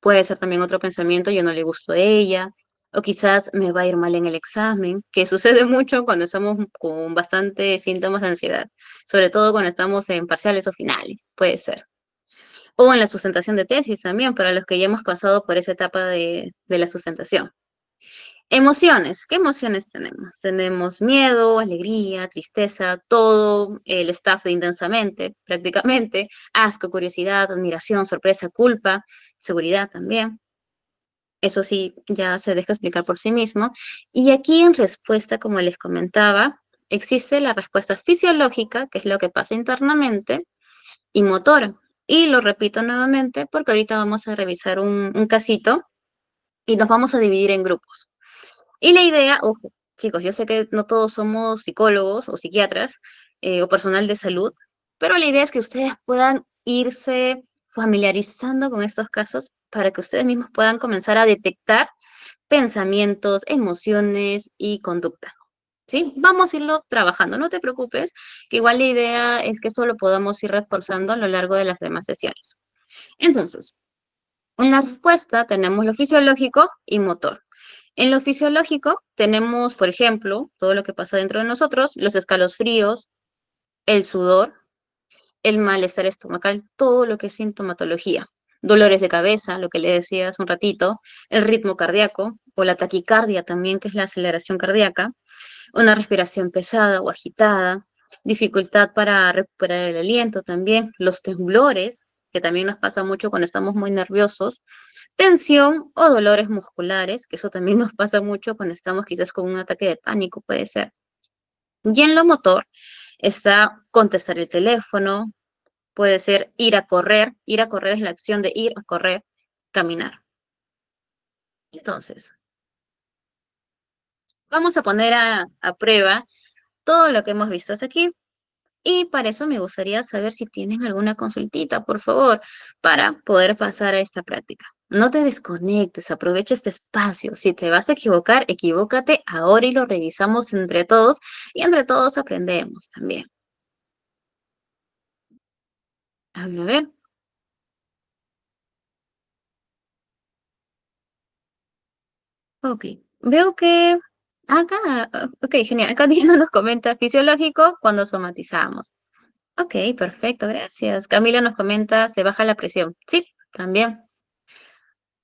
Puede ser también otro pensamiento, yo no le gusto a ella, o quizás me va a ir mal en el examen, que sucede mucho cuando estamos con bastantes síntomas de ansiedad, sobre todo cuando estamos en parciales o finales, puede ser. O en la sustentación de tesis también, para los que ya hemos pasado por esa etapa de la sustentación. Emociones, ¿qué emociones tenemos? Tenemos miedo, alegría, tristeza, todo el eh, staff intensamente, prácticamente, asco, curiosidad, admiración, sorpresa, culpa, seguridad también. Eso sí, ya se deja explicar por sí mismo. Y aquí en respuesta, como les comentaba, existe la respuesta fisiológica, que es lo que pasa internamente, y motora. Y lo repito nuevamente porque ahorita vamos a revisar un, un casito y nos vamos a dividir en grupos. Y la idea, ojo, chicos, yo sé que no todos somos psicólogos o psiquiatras eh, o personal de salud, pero la idea es que ustedes puedan irse familiarizando con estos casos para que ustedes mismos puedan comenzar a detectar pensamientos, emociones y conducta. ¿Sí? Vamos a irlo trabajando, no te preocupes, que igual la idea es que eso lo podamos ir reforzando a lo largo de las demás sesiones. Entonces, en la respuesta tenemos lo fisiológico y motor. En lo fisiológico tenemos, por ejemplo, todo lo que pasa dentro de nosotros, los escalofríos, el sudor, el malestar estomacal, todo lo que es sintomatología, dolores de cabeza, lo que le decía hace un ratito, el ritmo cardíaco o la taquicardia también, que es la aceleración cardíaca, una respiración pesada o agitada, dificultad para recuperar el aliento también, los temblores, que también nos pasa mucho cuando estamos muy nerviosos, tensión o dolores musculares, que eso también nos pasa mucho cuando estamos quizás con un ataque de pánico, puede ser. Y en lo motor está contestar el teléfono, puede ser ir a correr, ir a correr es la acción de ir a correr, caminar. Entonces, vamos a poner a, prueba todo lo que hemos visto hasta aquí. Y para eso me gustaría saber si tienen alguna consultita, por favor, para poder pasar a esta práctica. No te desconectes, aprovecha este espacio. Si te vas a equivocar, equivócate ahora y lo revisamos entre todos y entre todos aprendemos también. A ver. Ok, veo que acá, ok, genial, acá Diana nos comenta fisiológico cuando somatizamos. Ok, perfecto, gracias. Camila nos comenta, se baja la presión. Sí, también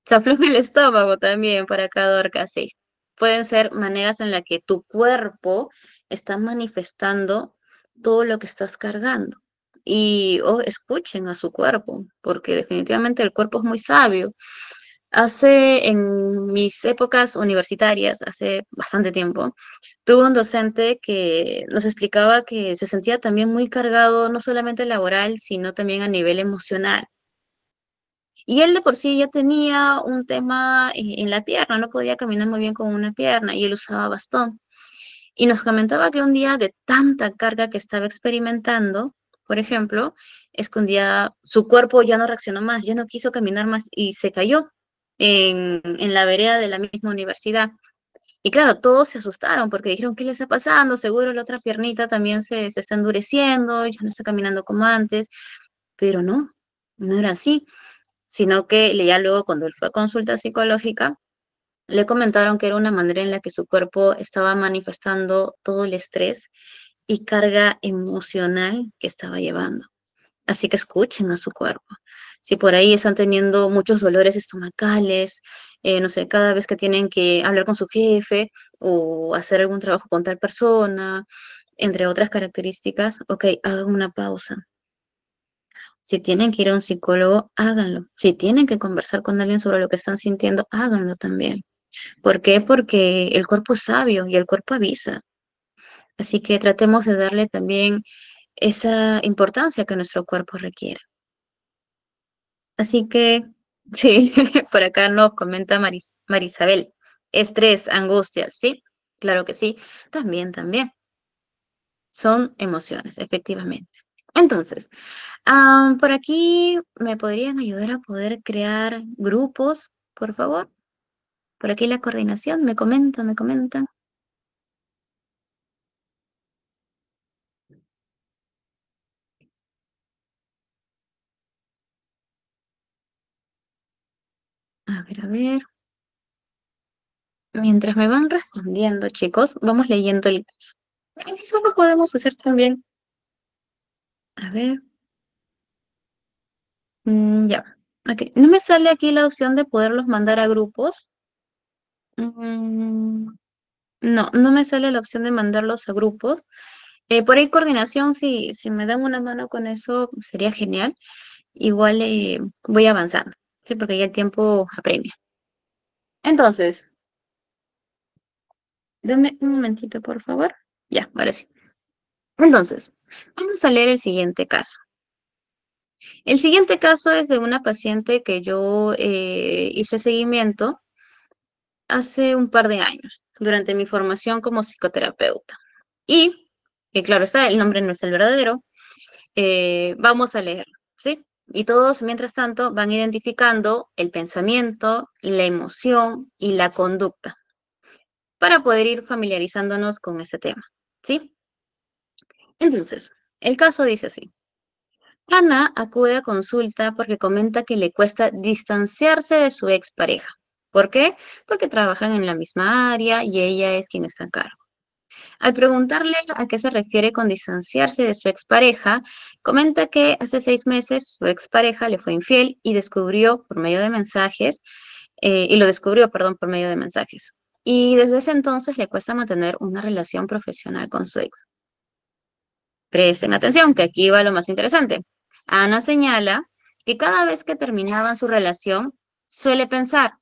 se en el estómago también para cada sí. Pueden ser maneras en las que tu cuerpo está manifestando todo lo que estás cargando. Y oh, escuchen a su cuerpo, porque definitivamente el cuerpo es muy sabio. Hace, en mis épocas universitarias, hace bastante tiempo, tuve un docente que nos explicaba que se sentía también muy cargado, no solamente laboral, sino también a nivel emocional. Y él de por sí ya tenía un tema eh, en la pierna, no podía caminar muy bien con una pierna y él usaba bastón. Y nos comentaba que un día de tanta carga que estaba experimentando, por ejemplo, escondía, su cuerpo ya no reaccionó más, ya no quiso caminar más y se cayó en, en la vereda de la misma universidad. Y claro, todos se asustaron porque dijeron, ¿qué le está pasando? Seguro la otra piernita también se, se, está endureciendo, ya no está caminando como antes. Pero no, no era así sino que ya luego cuando él fue a consulta psicológica, le comentaron que era una manera en la que su cuerpo estaba manifestando todo el estrés y carga emocional que estaba llevando. Así que escuchen a su cuerpo. Si por ahí están teniendo muchos dolores estomacales, eh, no sé, cada vez que tienen que hablar con su jefe o hacer algún trabajo con tal persona, entre otras características, ok, hagan una pausa, si tienen que ir a un psicólogo, háganlo. Si tienen que conversar con alguien sobre lo que están sintiendo, háganlo también. ¿Por qué? Porque el cuerpo es sabio y el cuerpo avisa. Así que tratemos de darle también esa importancia que nuestro cuerpo requiere. Así que, sí, por acá nos comenta Marisabel. Estrés, angustia, sí, claro que sí. También, también. Son emociones, efectivamente. Entonces, por aquí me podrían ayudar a poder crear grupos, por favor. Por aquí la coordinación, me comentan, me comentan. A ver, a ver. Mientras me van respondiendo, chicos, vamos leyendo el caso. Eso lo podemos hacer también a ver. Mm, ya. Okay. No me sale aquí la opción de poderlos mandar a grupos. Mm, no, no me sale la opción de mandarlos a grupos. Eh, por ahí coordinación, si, si me dan una mano con eso, sería genial. Igual eh, voy avanzando, ¿sí? porque ya el tiempo apremia. Entonces, denme un momentito, por favor. Ya, ahora sí. Entonces, vamos a leer el siguiente caso. El siguiente caso es de una paciente que yo eh, hice seguimiento hace un par de años, durante mi formación como psicoterapeuta. Y, que claro está, el nombre no es el verdadero, eh, vamos a leerlo, ¿sí? Y todos, mientras tanto, van identificando el pensamiento, la emoción y la conducta para poder ir familiarizándonos con este tema, ¿sí? Entonces, el caso dice así. Ana acude a consulta porque comenta que le cuesta distanciarse de su expareja. ¿Por qué? Porque trabajan en la misma área y ella es quien está en cargo. Al preguntarle a qué se refiere con distanciarse de su expareja, comenta que hace seis meses su expareja le fue infiel y descubrió por medio de mensajes, eh, y lo descubrió, perdón, por medio de mensajes. Y desde ese entonces le cuesta mantener una relación profesional con su ex. Presten atención, que aquí va lo más interesante. Ana señala que cada vez que terminaban su relación, suele pensar,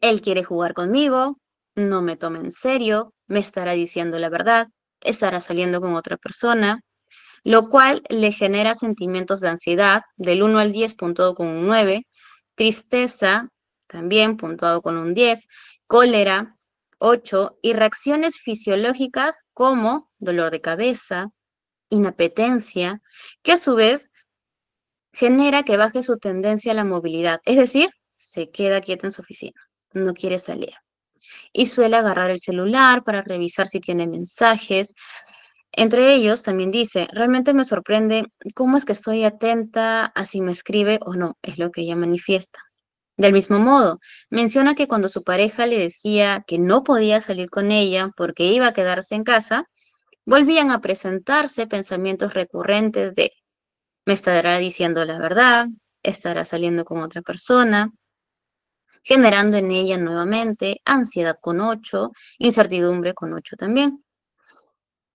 él quiere jugar conmigo, no me toma en serio, me estará diciendo la verdad, estará saliendo con otra persona, lo cual le genera sentimientos de ansiedad, del 1 al 10 puntuado con un 9, tristeza, también puntuado con un 10, cólera, 8, y reacciones fisiológicas como dolor de cabeza, inapetencia, que a su vez genera que baje su tendencia a la movilidad, es decir, se queda quieta en su oficina, no quiere salir. Y suele agarrar el celular para revisar si tiene mensajes. Entre ellos también dice, realmente me sorprende cómo es que estoy atenta a si me escribe o no, es lo que ella manifiesta. Del mismo modo, menciona que cuando su pareja le decía que no podía salir con ella porque iba a quedarse en casa, Volvían a presentarse pensamientos recurrentes de, me estará diciendo la verdad, estará saliendo con otra persona, generando en ella nuevamente ansiedad con ocho incertidumbre con ocho también.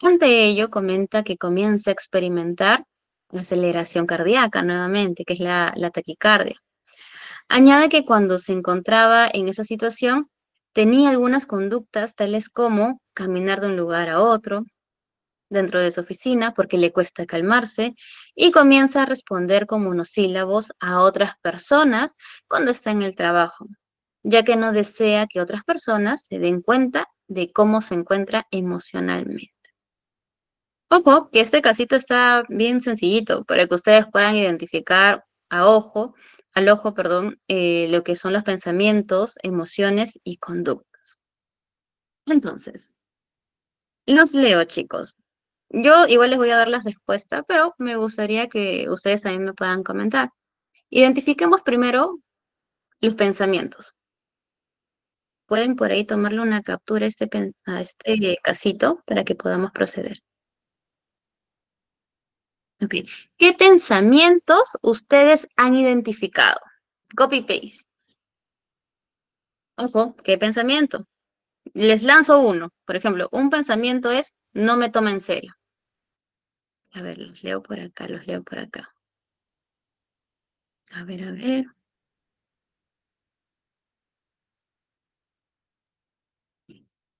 Ante ello, comenta que comienza a experimentar la aceleración cardíaca nuevamente, que es la, la taquicardia. Añade que cuando se encontraba en esa situación, tenía algunas conductas tales como caminar de un lugar a otro, dentro de su oficina porque le cuesta calmarse y comienza a responder con monosílabos a otras personas cuando está en el trabajo, ya que no desea que otras personas se den cuenta de cómo se encuentra emocionalmente. Ojo, que este casito está bien sencillito para que ustedes puedan identificar a ojo, al ojo, perdón, eh, lo que son los pensamientos, emociones y conductas. Entonces, los leo, chicos. Yo igual les voy a dar la respuesta, pero me gustaría que ustedes también me puedan comentar. Identifiquemos primero los pensamientos. Pueden por ahí tomarle una captura a este, este casito para que podamos proceder. Okay. ¿Qué pensamientos ustedes han identificado? Copy-paste. Ojo, ¿qué pensamiento? les lanzo uno. Por ejemplo, un pensamiento es no me toma en serio. A ver, los leo por acá, los leo por acá. A ver, a ver.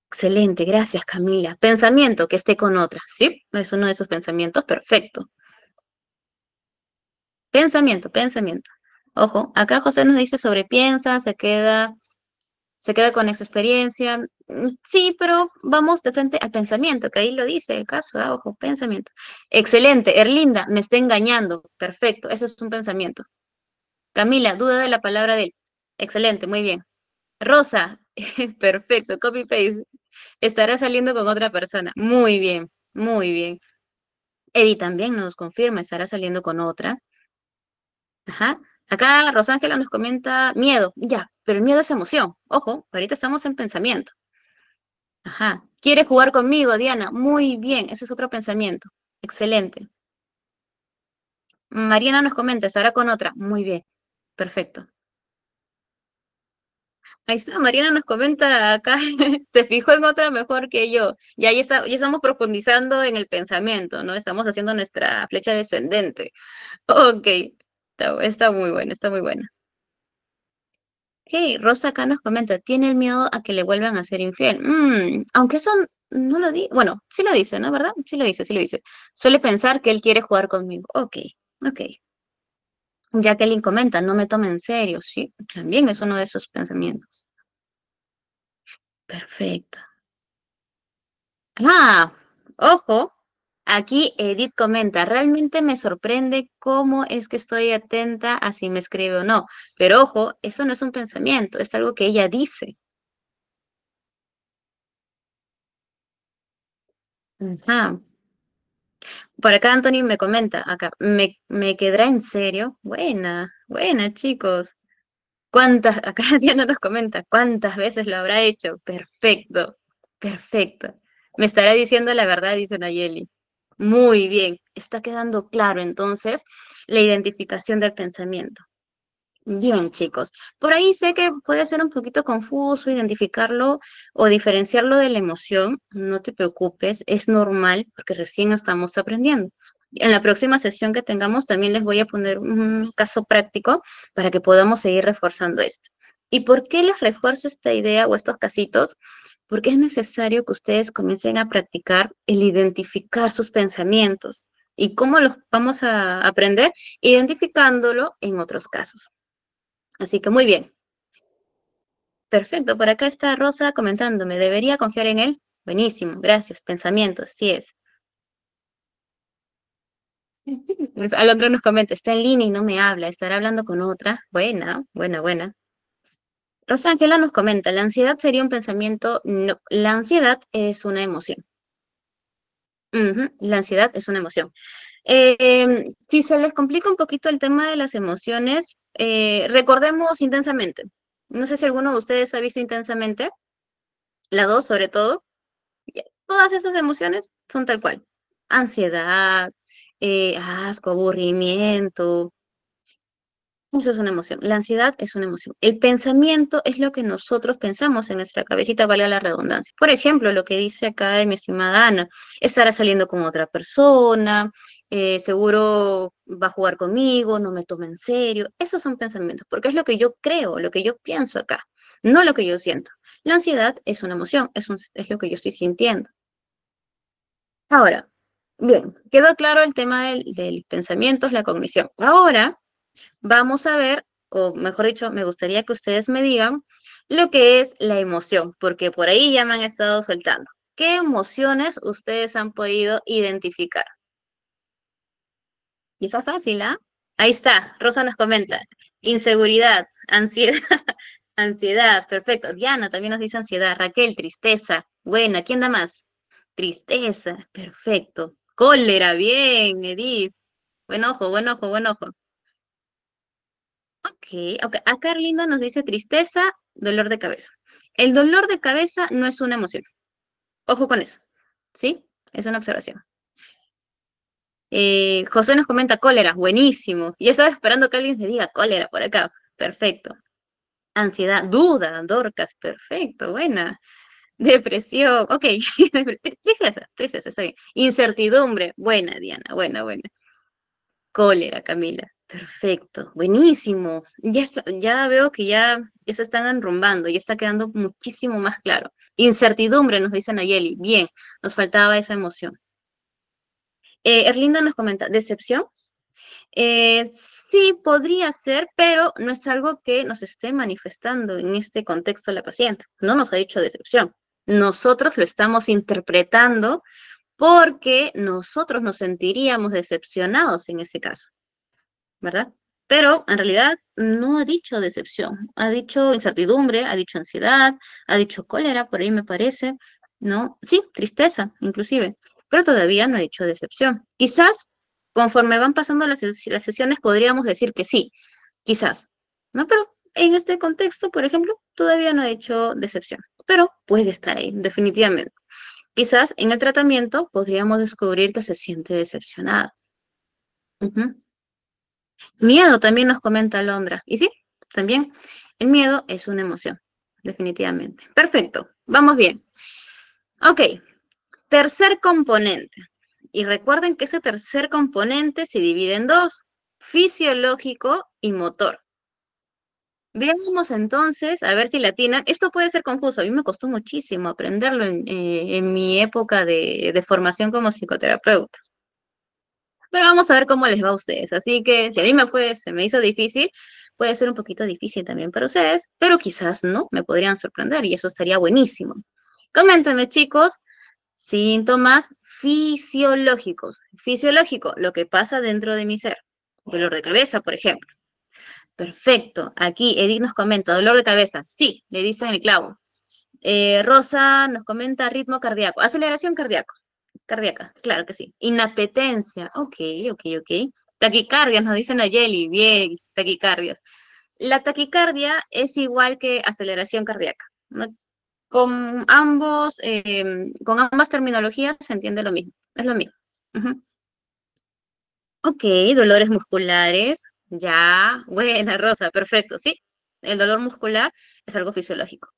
Excelente, gracias Camila. Pensamiento que esté con otra, ¿sí? Es uno de esos pensamientos, perfecto. Pensamiento, pensamiento. Ojo, acá José nos dice sobrepiensa, se queda se queda con esa experiencia. Mm, sí, pero vamos de frente al pensamiento, que ahí lo dice el caso, ah, ojo, pensamiento. Excelente, Erlinda, me está engañando, perfecto, eso es un pensamiento. Camila, duda de la palabra de él. Excelente, muy bien. Rosa, perfecto, copy-paste. Estará saliendo con otra persona. Muy bien, muy bien. Eddie también nos confirma, estará saliendo con otra. Ajá. Acá Rosángela nos comenta miedo. Ya, pero el miedo es emoción. Ojo, ahorita estamos en pensamiento. Ajá. ¿Quieres jugar conmigo, Diana? Muy bien, ese es otro pensamiento. Excelente. Mariana nos comenta, estará con otra. Muy bien, perfecto. Ahí está, Mariana nos comenta acá, se fijó en otra mejor que yo. Y ahí está, ya estamos profundizando en el pensamiento, ¿no? Estamos haciendo nuestra flecha descendente. Ok, está, está muy bueno, está muy buena. Hey, Rosa acá nos comenta, tiene el miedo a que le vuelvan a ser infiel. Mm, aunque eso no lo di, bueno, sí lo dice, ¿no? ¿Verdad? Sí lo dice, sí lo dice. Suele pensar que él quiere jugar conmigo. Ok, ok. Ya que alguien comenta, no me tome en serio. Sí, también es uno de esos pensamientos. Perfecto. Ah, ojo, Aquí Edith comenta, realmente me sorprende cómo es que estoy atenta a si me escribe o no. Pero ojo, eso no es un pensamiento, es algo que ella dice. Ajá. Por acá Anthony me comenta, acá, ¿me, me quedará en serio? Buena, buena chicos. ¿Cuántas, acá Diana nos comenta, cuántas veces lo habrá hecho? Perfecto, perfecto. Me estará diciendo la verdad, dice Nayeli. Muy bien, está quedando claro entonces la identificación del pensamiento. Bien, chicos. Por ahí sé que puede ser un poquito confuso identificarlo o diferenciarlo de la emoción. No te preocupes, es normal porque recién estamos aprendiendo. En la próxima sesión que tengamos también les voy a poner un caso práctico para que podamos seguir reforzando esto. ¿Y por qué les refuerzo esta idea o estos casitos? porque es necesario que ustedes comiencen a practicar el identificar sus pensamientos. ¿Y cómo los vamos a aprender? Identificándolo en otros casos. Así que muy bien. Perfecto, por acá está Rosa me ¿debería confiar en él? Buenísimo, gracias, pensamientos, sí es. Alondra nos comenta, está en línea y no me habla, estará hablando con otra. Buena, buena, buena. Rosángela nos comenta, ¿la ansiedad sería un pensamiento? No, la ansiedad es una emoción. La ansiedad es una emoción. Em, si se les complica un poquito el tema de las emociones, eh, recordemos intensamente. No sé si alguno de ustedes ha visto intensamente, la dos sobre todo. Todas esas emociones son tal cual. Ansiedad, eh, asco, aburrimiento, eso es una emoción. La ansiedad es una emoción. El pensamiento es lo que nosotros pensamos en nuestra cabecita, vale la redundancia. Por ejemplo, lo que dice acá mi estimada Ana, estará saliendo con otra persona, eh, seguro va a jugar conmigo, no me toma en serio. Esos son pensamientos, porque es lo que yo creo, lo que yo pienso acá, no lo que yo siento. La ansiedad es una emoción, es, es lo que yo estoy sintiendo. Ahora, bien, quedó claro el tema del, del pensamiento, es la cognición. Ahora vamos a ver, o mejor dicho, me gustaría que ustedes me digan lo que es la emoción, porque por ahí ya me han estado soltando. ¿Qué emociones ustedes han podido identificar? Y está fácil, ¿ah? Ahí está, Rosa nos comenta. Inseguridad, ansiedad, ansiedad, perfecto. Diana también nos dice ansiedad. Raquel, tristeza. Buena, ¿quién da más? Tristeza, perfecto. Cólera, bien, Edith. Buen ojo, buen ojo, buen ojo. Ok, ok. acá Arlindo nos dice tristeza, dolor de cabeza. El dolor de cabeza no es una emoción. Ojo con eso, ¿sí? Es una observación. Eh, José nos comenta cólera, buenísimo. Ya estaba esperando que alguien me diga cólera por acá. Perfecto. Ansiedad, duda, Dorcas, perfecto, buena. Depresión, ok. tristeza, tristeza, está bien. Incertidumbre, buena, Diana, buena, buena. Cólera, Camila. Perfecto, buenísimo. Ya, ya veo que ya, se están enrumbando, y está quedando muchísimo más claro. Incertidumbre, nos dice Nayeli. Bien, nos faltaba esa emoción. Eh, Erlinda nos comenta, ¿decepción? Eh, sí, podría ser, pero no es algo que nos esté manifestando en este contexto la paciente. No nos ha dicho decepción. Nosotros lo estamos interpretando porque nosotros nos sentiríamos decepcionados en ese caso. ¿verdad? Pero en realidad no ha dicho decepción, ha dicho incertidumbre, ha dicho ansiedad, ha dicho cólera, por ahí me parece, ¿no? Sí, tristeza, inclusive, pero todavía no ha dicho decepción. Quizás conforme van pasando las, sesiones podríamos decir que sí, quizás, ¿no? Pero en este contexto, por ejemplo, todavía no ha dicho decepción, pero puede estar ahí, definitivamente. Quizás en el tratamiento podríamos descubrir que se siente decepcionada. Miedo también nos comenta Londra. Y sí, también el miedo es una emoción, definitivamente. Perfecto, vamos bien. Ok, tercer componente. Y recuerden que ese tercer componente se divide en dos, fisiológico y motor. Veamos entonces, a ver si latina. Esto puede ser confuso, a mí me costó muchísimo aprenderlo en, eh, mi época de formación como psicoterapeuta. Pero vamos a ver cómo les va a ustedes. Así que si a mí me fue, se me hizo difícil, puede ser un poquito difícil también para ustedes, pero quizás no, me podrían sorprender y eso estaría buenísimo. Coméntenme, chicos, síntomas fisiológicos. Fisiológico, lo que pasa dentro de mi ser. Dolor de cabeza, por ejemplo. Perfecto. Aquí Edith nos comenta, dolor de cabeza. Sí, le diste en el clavo. Eh, Rosa nos comenta ritmo cardíaco, aceleración cardíaca. Cardíaca, claro que sí. Inapetencia, ok, ok, ok. Taquicardias, nos dicen a Jelly, bien, taquicardias. La taquicardia es igual que aceleración cardíaca. Con, ambos, em, con ambas terminologías se entiende lo mismo, es lo mismo. Ok, dolores musculares, ya, buena Rosa, perfecto, sí. El dolor muscular es algo fisiológico.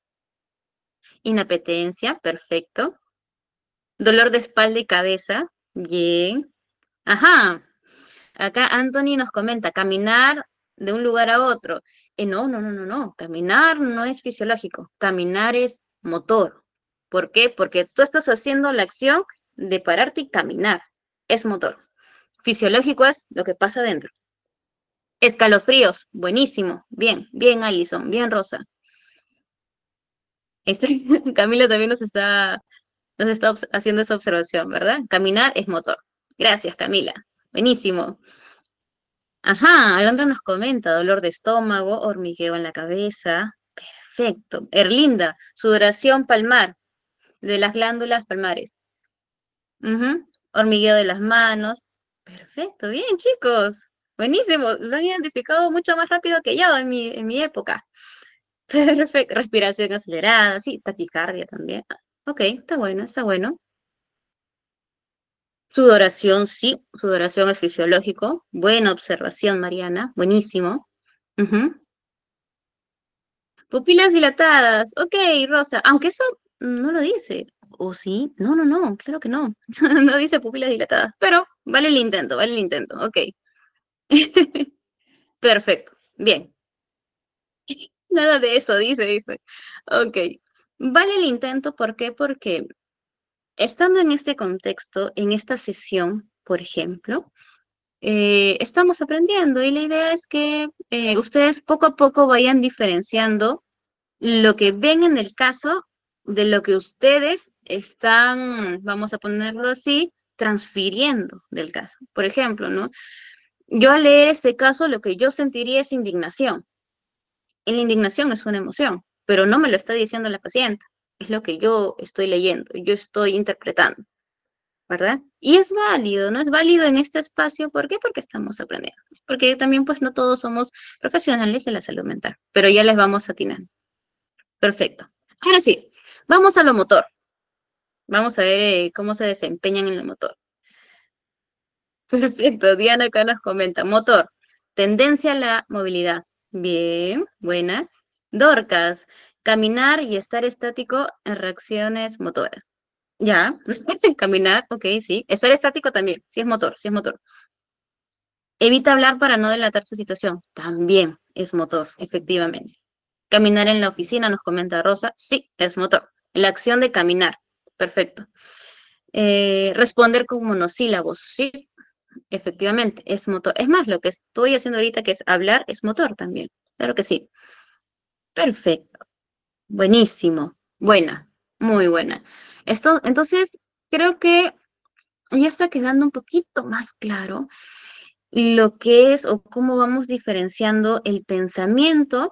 Inapetencia, perfecto. Dolor de espalda y cabeza. Bien. Ajá. Acá Anthony nos comenta, caminar de un lugar a otro. Eh, no, no, no, no, no. Caminar no es fisiológico. Caminar es motor. ¿Por qué? Porque tú estás haciendo la acción de pararte y caminar. Es motor. Fisiológico es lo que pasa dentro. Escalofríos, buenísimo. Bien, bien, Alison, bien, Rosa. Este, Camila también nos está entonces está haciendo esa observación, ¿verdad? Caminar es motor. Gracias, Camila. Buenísimo. Ajá, Alondra nos comenta, dolor de estómago, hormigueo en la cabeza. Perfecto. Erlinda, sudoración palmar, de las glándulas palmares. Hormigueo de las manos. Perfecto, bien chicos. Buenísimo, lo han identificado mucho más rápido que yo en mi época. Perfecto, respiración acelerada, sí, taquicardia también. Ok, está bueno, está bueno. Sudoración, sí, sudoración es fisiológico. Buena observación, Mariana, buenísimo. Pupilas dilatadas, ok, Rosa, aunque eso no lo dice, ¿o sí? No, no, no, claro que no, no dice pupilas dilatadas, pero vale el intento, vale el intento, ok. Perfecto, bien. Nada de eso, dice, dice. Ok. Vale el intento, ¿por qué? Porque estando en este contexto, en esta sesión, por ejemplo, eh, estamos aprendiendo y la idea es que eh, ustedes poco a poco vayan diferenciando lo que ven en el caso de lo que ustedes están, vamos a ponerlo así, transfiriendo del caso. Por ejemplo, ¿no? Yo al leer este caso lo que yo sentiría es indignación. la indignación es una emoción pero no me lo está diciendo la paciente, es lo que yo estoy leyendo, yo estoy interpretando, ¿verdad? Y es válido, no es válido en este espacio, ¿por qué? Porque estamos aprendiendo, porque también pues no todos somos profesionales de la salud mental, pero ya les vamos atinando. Perfecto. Ahora sí, vamos a lo motor. Vamos a ver eh, cómo se desempeñan en lo motor. Perfecto, Diana acá nos comenta, motor, tendencia a la movilidad. Bien, buena. Dorcas, caminar y estar estático en reacciones motoras. Ya, caminar, ok, sí. Estar estático también, sí es motor, sí es motor. Evita hablar para no delatar su situación, también es motor, efectivamente. Caminar en la oficina, nos comenta Rosa, sí, es motor. La acción de caminar, perfecto. Eh, responder con monosílabos, sí, efectivamente, es motor. Es más, lo que estoy haciendo ahorita, que es hablar, es motor también, claro que sí. Perfecto. Buenísimo. Buena. Muy buena. Esto, entonces, creo que ya está quedando un poquito más claro lo que es o cómo vamos diferenciando el pensamiento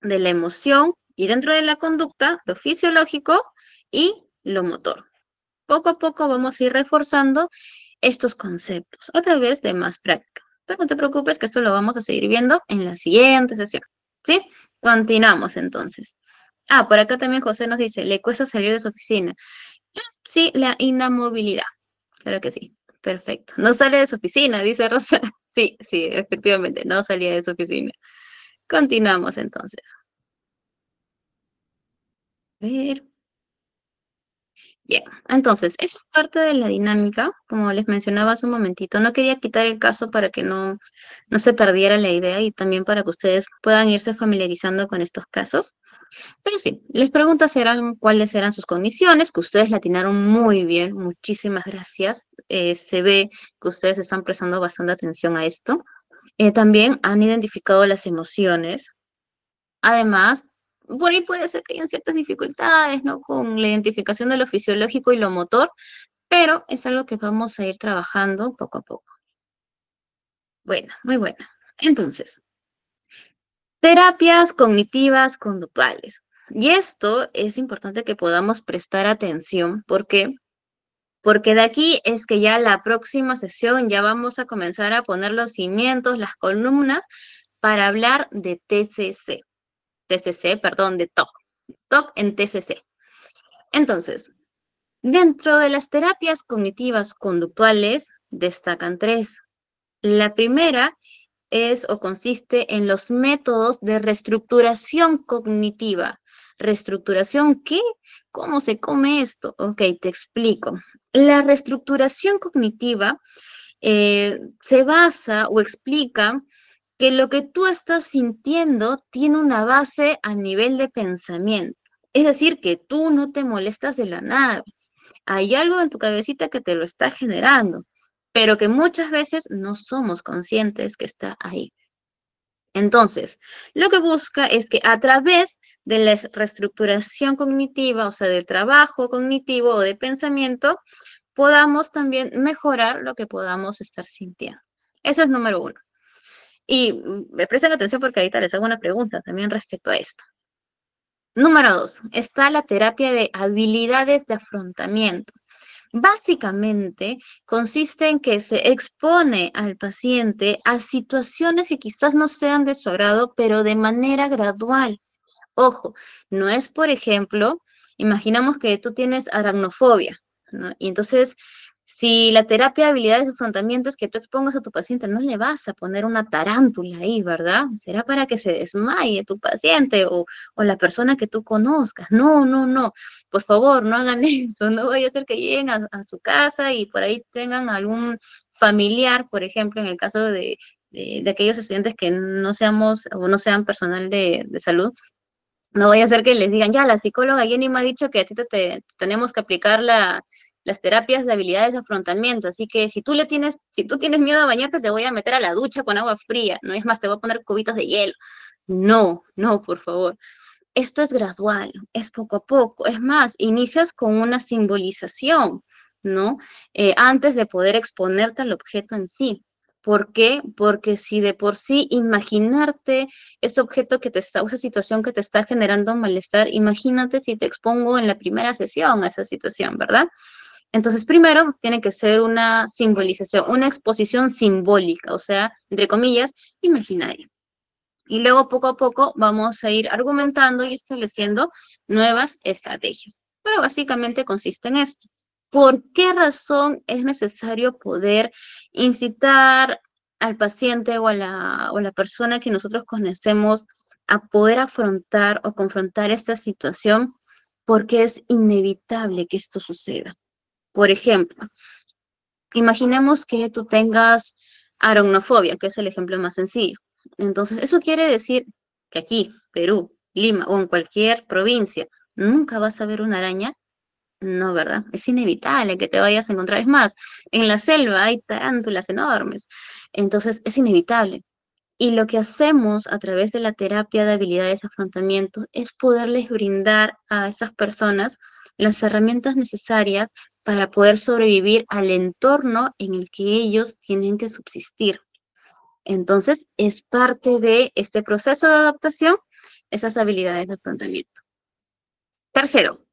de la emoción y dentro de la conducta, lo fisiológico y lo motor. Poco a poco vamos a ir reforzando estos conceptos a través de más práctica. Pero no te preocupes que esto lo vamos a seguir viendo en la siguiente sesión, ¿sí? Continuamos entonces. Ah, por acá también José nos dice, le cuesta salir de su oficina. Sí, la inamovilidad. Claro que sí. Perfecto. No sale de su oficina, dice Rosa. Sí, sí, efectivamente, no salía de su oficina. Continuamos entonces. A ver. Bien, entonces, eso es parte de la dinámica, como les mencionaba hace un momentito. No quería quitar el caso para que no, no se perdiera la idea y también para que ustedes puedan irse familiarizando con estos casos. Pero sí, les preguntas eran cuáles eran sus condiciones, que ustedes latinaron muy bien, muchísimas gracias. Eh, se ve que ustedes están prestando bastante atención a esto. Eh, también han identificado las emociones. Además, por ahí puede ser que hayan ciertas dificultades, ¿no? Con la identificación de lo fisiológico y lo motor, pero es algo que vamos a ir trabajando poco a poco. Bueno, muy buena. Entonces, terapias cognitivas conductuales. Y esto es importante que podamos prestar atención porque porque de aquí es que ya la próxima sesión ya vamos a comenzar a poner los cimientos, las columnas para hablar de TCC. TCC, perdón, de TOC, TOC en TCC. Entonces, dentro de las terapias cognitivas conductuales destacan tres. La primera es o consiste en los métodos de reestructuración cognitiva. ¿Reestructuración qué? ¿Cómo se come esto? Ok, te explico. La reestructuración cognitiva eh, se basa o explica que lo que tú estás sintiendo tiene una base a nivel de pensamiento. Es decir, que tú no te molestas de la nada. Hay algo en tu cabecita que te lo está generando, pero que muchas veces no somos conscientes que está ahí. Entonces, lo que busca es que a través de la reestructuración cognitiva, o sea, del trabajo cognitivo o de pensamiento, podamos también mejorar lo que podamos estar sintiendo. Eso es número uno. Y me presten atención porque ahorita les hago una pregunta también respecto a esto. Número dos, está la terapia de habilidades de afrontamiento. Básicamente consiste en que se expone al paciente a situaciones que quizás no sean de su agrado, pero de manera gradual. Ojo, no es, por ejemplo, imaginamos que tú tienes aracnofobia, ¿no? Y entonces si la terapia de habilidades de es que tú expongas a tu paciente no le vas a poner una tarántula ahí, ¿verdad? Será para que se desmaye tu paciente o, la persona que tú conozcas. No, no, no. Por favor, no hagan eso. No vaya a ser que lleguen a, su casa y por ahí tengan algún familiar, por ejemplo, en el caso de, aquellos estudiantes que no seamos o no sean personal de, salud, no vaya a ser que les digan, ya, la psicóloga Jenny me ha dicho que a ti te tenemos que aplicar la, las terapias de habilidades de afrontamiento. Así que si tú le tienes, si tú tienes miedo a bañarte, te voy a meter a la ducha con agua fría. No es más, te voy a poner cubitos de hielo. No, no, por favor. Esto es gradual, es poco a poco. Es más, inicias con una simbolización, ¿no? Eh, antes de poder exponerte al objeto en sí. ¿Por qué? Porque si de por sí imaginarte ese objeto que te está, esa situación que te está generando malestar, imagínate si te expongo en la primera sesión a esa situación, ¿verdad? Entonces, primero tiene que ser una simbolización, una exposición simbólica, o sea, entre comillas, imaginaria. Y luego poco a poco vamos a ir argumentando y estableciendo nuevas estrategias. Pero básicamente consiste en esto. ¿Por qué razón es necesario poder incitar al paciente o a la, o la persona que nosotros conocemos a poder afrontar o confrontar esta situación porque es inevitable que esto suceda. Por ejemplo, imaginemos que tú tengas aronofobia, que es el ejemplo más sencillo. Entonces, eso quiere decir que aquí, Perú, Lima o en cualquier provincia, nunca vas a ver una araña. No, ¿verdad? Es inevitable que te vayas a encontrar. Es más, en la selva hay tarántulas enormes. Entonces, es inevitable. Y lo que hacemos a través de la terapia de habilidades de afrontamiento es poderles brindar a estas personas las herramientas necesarias para poder sobrevivir al entorno en el que ellos tienen que subsistir. Entonces, es parte de este proceso de adaptación esas habilidades de afrontamiento. Tercero,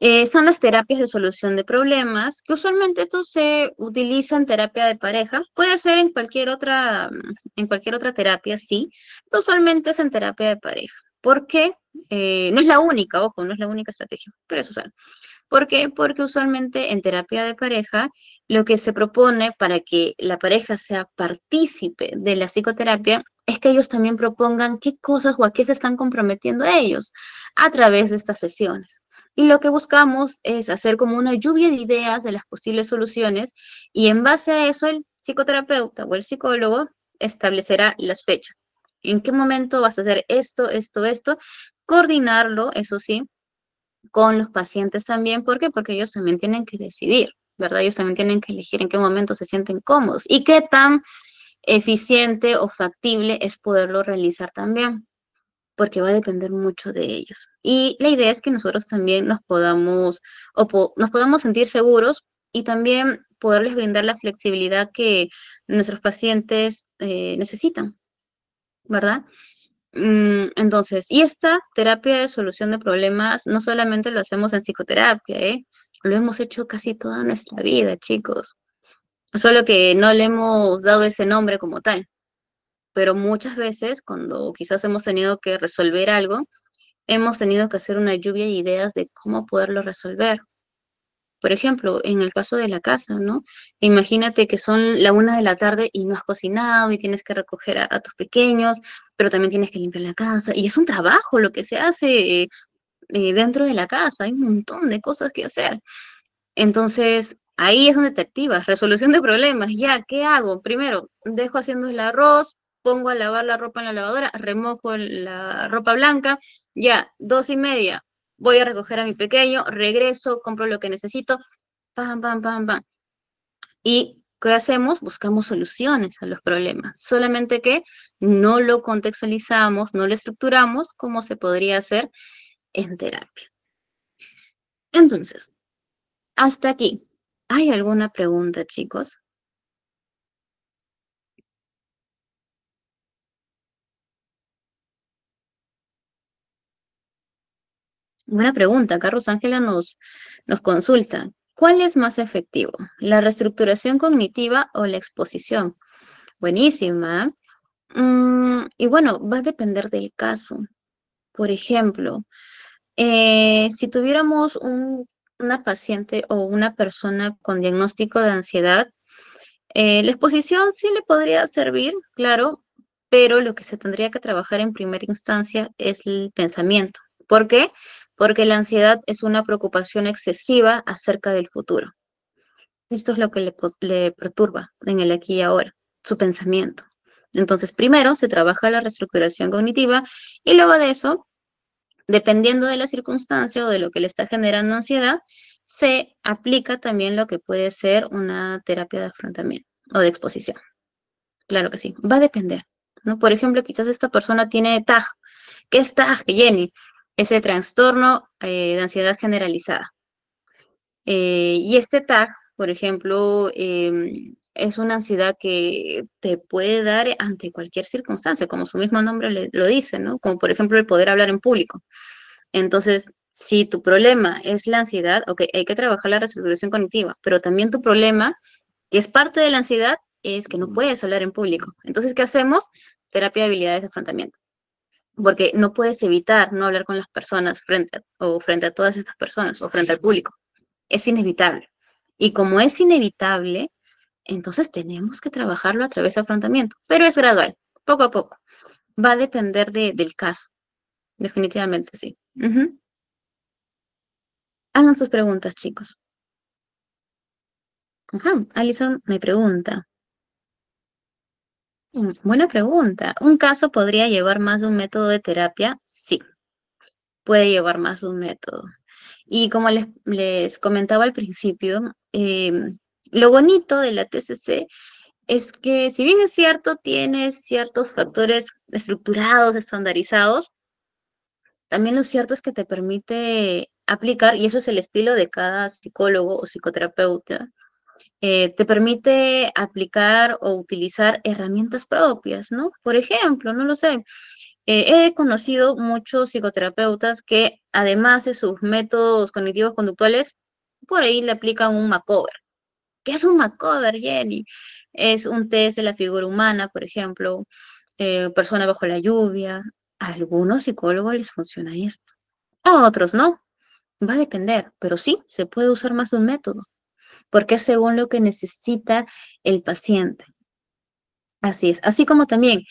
eh, son las terapias de solución de problemas, que usualmente esto se utiliza en terapia de pareja, puede ser en cualquier otra, mm, en cualquier otra terapia, sí, pero usualmente es en terapia de pareja. ¿Por qué? Eh, no es la única, ojo, no es la única estrategia, pero es usar. ¿Por qué? Porque usualmente en terapia de pareja lo que se propone para que la pareja sea partícipe de la psicoterapia es que ellos también propongan qué cosas o a qué se están comprometiendo ellos a través de estas sesiones y lo que buscamos es hacer como una lluvia de ideas de las posibles soluciones y en base a eso el psicoterapeuta o el psicólogo establecerá las fechas. ¿En qué momento vas a hacer esto, esto, esto? Coordinarlo, eso sí, con los pacientes también. ¿Por qué? Porque ellos también tienen que decidir, ¿verdad? Ellos también tienen que elegir en qué momento se sienten cómodos y qué tan eficiente o factible es poderlo realizar también porque va a depender mucho de ellos. Y la idea es que nosotros también nos podamos, o nos podamos sentir seguros y también poderles brindar la flexibilidad que nuestros pacientes eh, necesitan, ¿verdad? Mm, entonces, y esta terapia de solución de problemas no solamente lo hacemos en psicoterapia, ¿eh? lo hemos hecho casi toda nuestra vida, chicos. Solo que no le hemos dado ese nombre como tal pero muchas veces cuando quizás hemos tenido que resolver algo, hemos tenido que hacer una lluvia de ideas de cómo poderlo resolver. Por ejemplo, en el caso de la casa, ¿no? Imagínate que son la una de la tarde y no has cocinado y tienes que recoger a, tus pequeños, pero también tienes que limpiar la casa. Y es un trabajo lo que se hace eh, eh, dentro de la casa, hay un montón de cosas que hacer. Entonces, ahí es donde te activas, resolución de problemas, ya, ¿qué hago? Primero, dejo haciendo el arroz, pongo a lavar la ropa en la lavadora, remojo la ropa blanca, ya, dos y media, voy a recoger a mi pequeño, regreso, compro lo que necesito, pam, pam, pam, pam. Y ¿qué hacemos? Buscamos soluciones a los problemas, solamente que no lo contextualizamos, no lo estructuramos como se podría hacer en terapia. Entonces, hasta aquí. ¿Hay alguna pregunta, chicos? Buena pregunta. Carlos Ángela nos, nos consulta. ¿Cuál es más efectivo? ¿La reestructuración cognitiva o la exposición? Buenísima. Mm, y bueno, va a depender del caso. Por ejemplo, eh, si tuviéramos una paciente o una persona con diagnóstico de ansiedad, eh, la exposición sí le podría servir, claro, pero lo que se tendría que trabajar en primera instancia es el pensamiento. ¿Por qué? porque la ansiedad es una preocupación excesiva acerca del futuro. Esto es lo que le, perturba en el aquí y ahora, su pensamiento. Entonces, primero se trabaja la reestructuración cognitiva y luego de eso, dependiendo de la circunstancia o de lo que le está generando ansiedad, se aplica también lo que puede ser una terapia de afrontamiento o de exposición. Claro que sí, va a depender. ¿no? Por ejemplo, quizás esta persona tiene TAG. ¿Qué es TAG, Jenny? es el trastorno eh, de ansiedad generalizada. Eh, y este TAG, por ejemplo, em, es una ansiedad que te puede dar ante cualquier circunstancia, como su mismo nombre lo dice, ¿no? Como por ejemplo el poder hablar en público. Entonces, si tu problema es la ansiedad, ok, hay que trabajar la resolución cognitiva, pero también tu problema, que es parte de la ansiedad, es que no puedes hablar en público. Entonces, ¿qué hacemos? Terapia de habilidades de afrontamiento porque no puedes evitar no hablar con las personas frente a, o frente a todas estas personas o frente al público. Es inevitable. Y como es inevitable, entonces tenemos que trabajarlo a través de afrontamiento, pero es gradual, poco a poco. Va a depender de, del caso, definitivamente sí. Hagan sus preguntas, chicos. Ajá, Alison me pregunta, Mm, buena pregunta. ¿Un caso podría llevar más de un método de terapia? Sí, puede llevar más de un método. Y como les, comentaba al principio, em, lo bonito de la TCC es que si bien es cierto, tiene ciertos factores estructurados, estandarizados, también lo cierto es que te permite aplicar, y eso es el estilo de cada psicólogo o psicoterapeuta, eh, te permite aplicar o utilizar herramientas propias, ¿no? Por ejemplo, no lo sé. Eh, he conocido muchos psicoterapeutas que además de sus métodos cognitivos conductuales, por ahí le aplican un macover. ¿Qué es un macover, Jenny? Es un test de la figura humana, por ejemplo, eh, persona bajo la lluvia. A algunos psicólogos les funciona esto, a otros no. Va a depender, pero sí, se puede usar más de un método porque según lo que necesita el paciente. Así es. Así como también,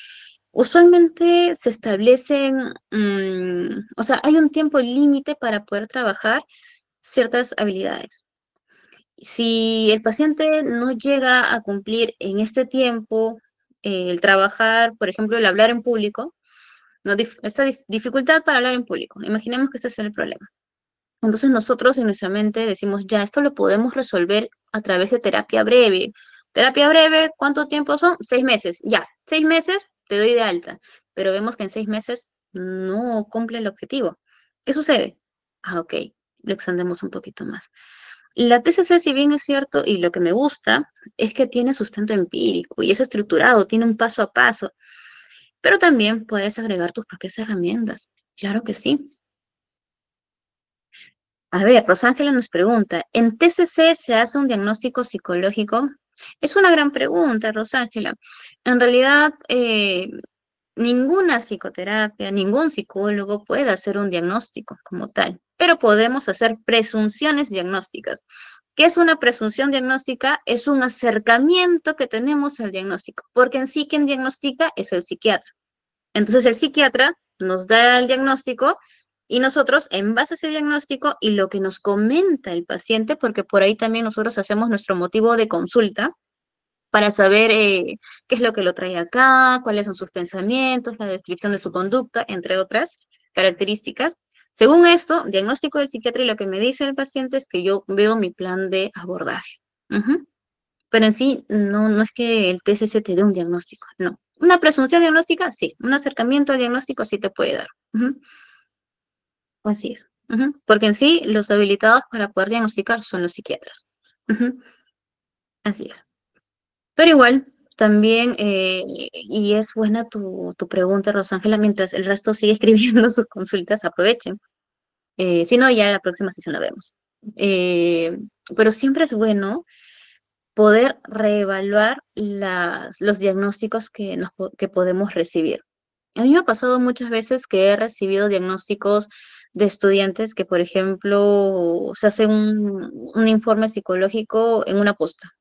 usualmente se establecen, mm, o sea, hay un tiempo límite para poder trabajar ciertas habilidades. Si el paciente no llega a cumplir en este tiempo eh, el trabajar, por ejemplo, el hablar en público, no, esta dificultad para hablar en público, imaginemos que ese es el problema. Entonces nosotros en nuestra mente decimos, ya, esto lo podemos resolver a través de terapia breve. Terapia breve, ¿cuánto tiempo son? Seis meses. Ya, seis meses te doy de alta, pero vemos que en seis meses no cumple el objetivo. ¿Qué sucede? Ah, ok, lo extendemos un poquito más. La TCC, si bien es cierto, y lo que me gusta, es que tiene sustento empírico y es estructurado, tiene un paso a paso. Pero también puedes agregar tus propias herramientas. Claro que sí. A ver, Rosángela nos pregunta, ¿en TCC se hace un diagnóstico psicológico? Es una gran pregunta, Rosángela. En realidad, eh, ninguna psicoterapia, ningún psicólogo puede hacer un diagnóstico como tal, pero podemos hacer presunciones diagnósticas. ¿Qué es una presunción diagnóstica? Es un acercamiento que tenemos al diagnóstico, porque en sí quien diagnostica es el psiquiatra. Entonces el psiquiatra nos da el diagnóstico y nosotros, en base a ese diagnóstico y lo que nos comenta el paciente, porque por ahí también nosotros hacemos nuestro motivo de consulta para saber eh, qué es lo que lo trae acá, cuáles son sus pensamientos, la descripción de su conducta, entre otras características. Según esto, diagnóstico del psiquiatra y lo que me dice el paciente es que yo veo mi plan de abordaje. Pero en sí, no, no es que el TCC te dé un diagnóstico, no. Una presunción diagnóstica, sí. Un acercamiento diagnóstico sí te puede dar. Así es. Porque en sí, los habilitados para poder diagnosticar son los psiquiatras. Así es. Pero igual, también, eh, y es buena tu, tu pregunta, Rosángela, mientras el resto sigue escribiendo sus consultas, aprovechen. Eh, si no, ya la próxima sesión la vemos. Eh, pero siempre es bueno poder reevaluar las, los diagnósticos que, nos, que podemos recibir. A mí me ha pasado muchas veces que he recibido diagnósticos de estudiantes que, por ejemplo, se hace un, informe psicológico en una posta.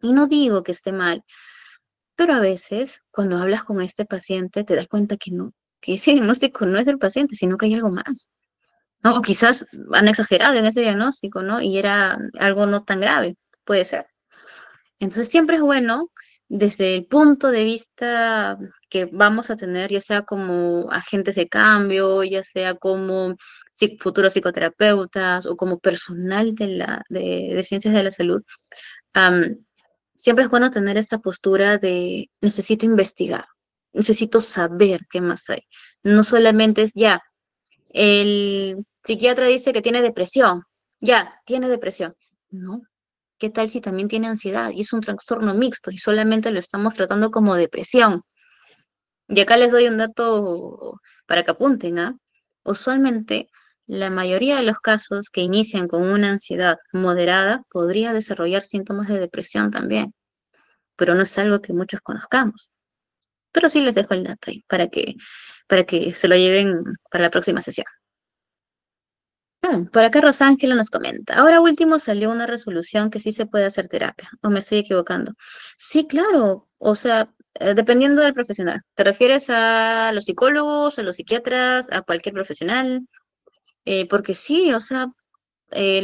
Y no digo que esté mal, pero a veces cuando hablas con este paciente te das cuenta que no, que ese diagnóstico no es del paciente, sino que hay algo más. ¿no? O quizás han exagerado en ese diagnóstico, ¿no? Y era algo no tan grave, puede ser. Entonces siempre es bueno desde el punto de vista que vamos a tener, ya sea como agentes de cambio, ya sea como futuros psicoterapeutas o como personal de, la, de, ciencias de la salud, siempre es bueno tener esta postura de necesito investigar, necesito saber qué más hay. No solamente es ya, el psiquiatra dice que tiene depresión, ya, tiene depresión. No, ¿Qué tal si también tiene ansiedad y es un trastorno mixto y solamente lo estamos tratando como depresión? Y acá les doy un dato para que apunten, ¿ah? Usualmente, la mayoría de los casos que inician con una ansiedad moderada podría desarrollar síntomas de depresión también, pero no es algo que muchos conozcamos. Pero sí les dejo el dato ahí para que, para que se lo lleven para la próxima sesión. Para mm, por acá Rosángela nos comenta. Ahora último salió una resolución que sí se puede hacer terapia, o me estoy equivocando. Sí, claro, o sea, eh, dependiendo del profesional. ¿Te refieres a los psicólogos, a los psiquiatras, a cualquier profesional? Eh, porque sí, o sea, eh,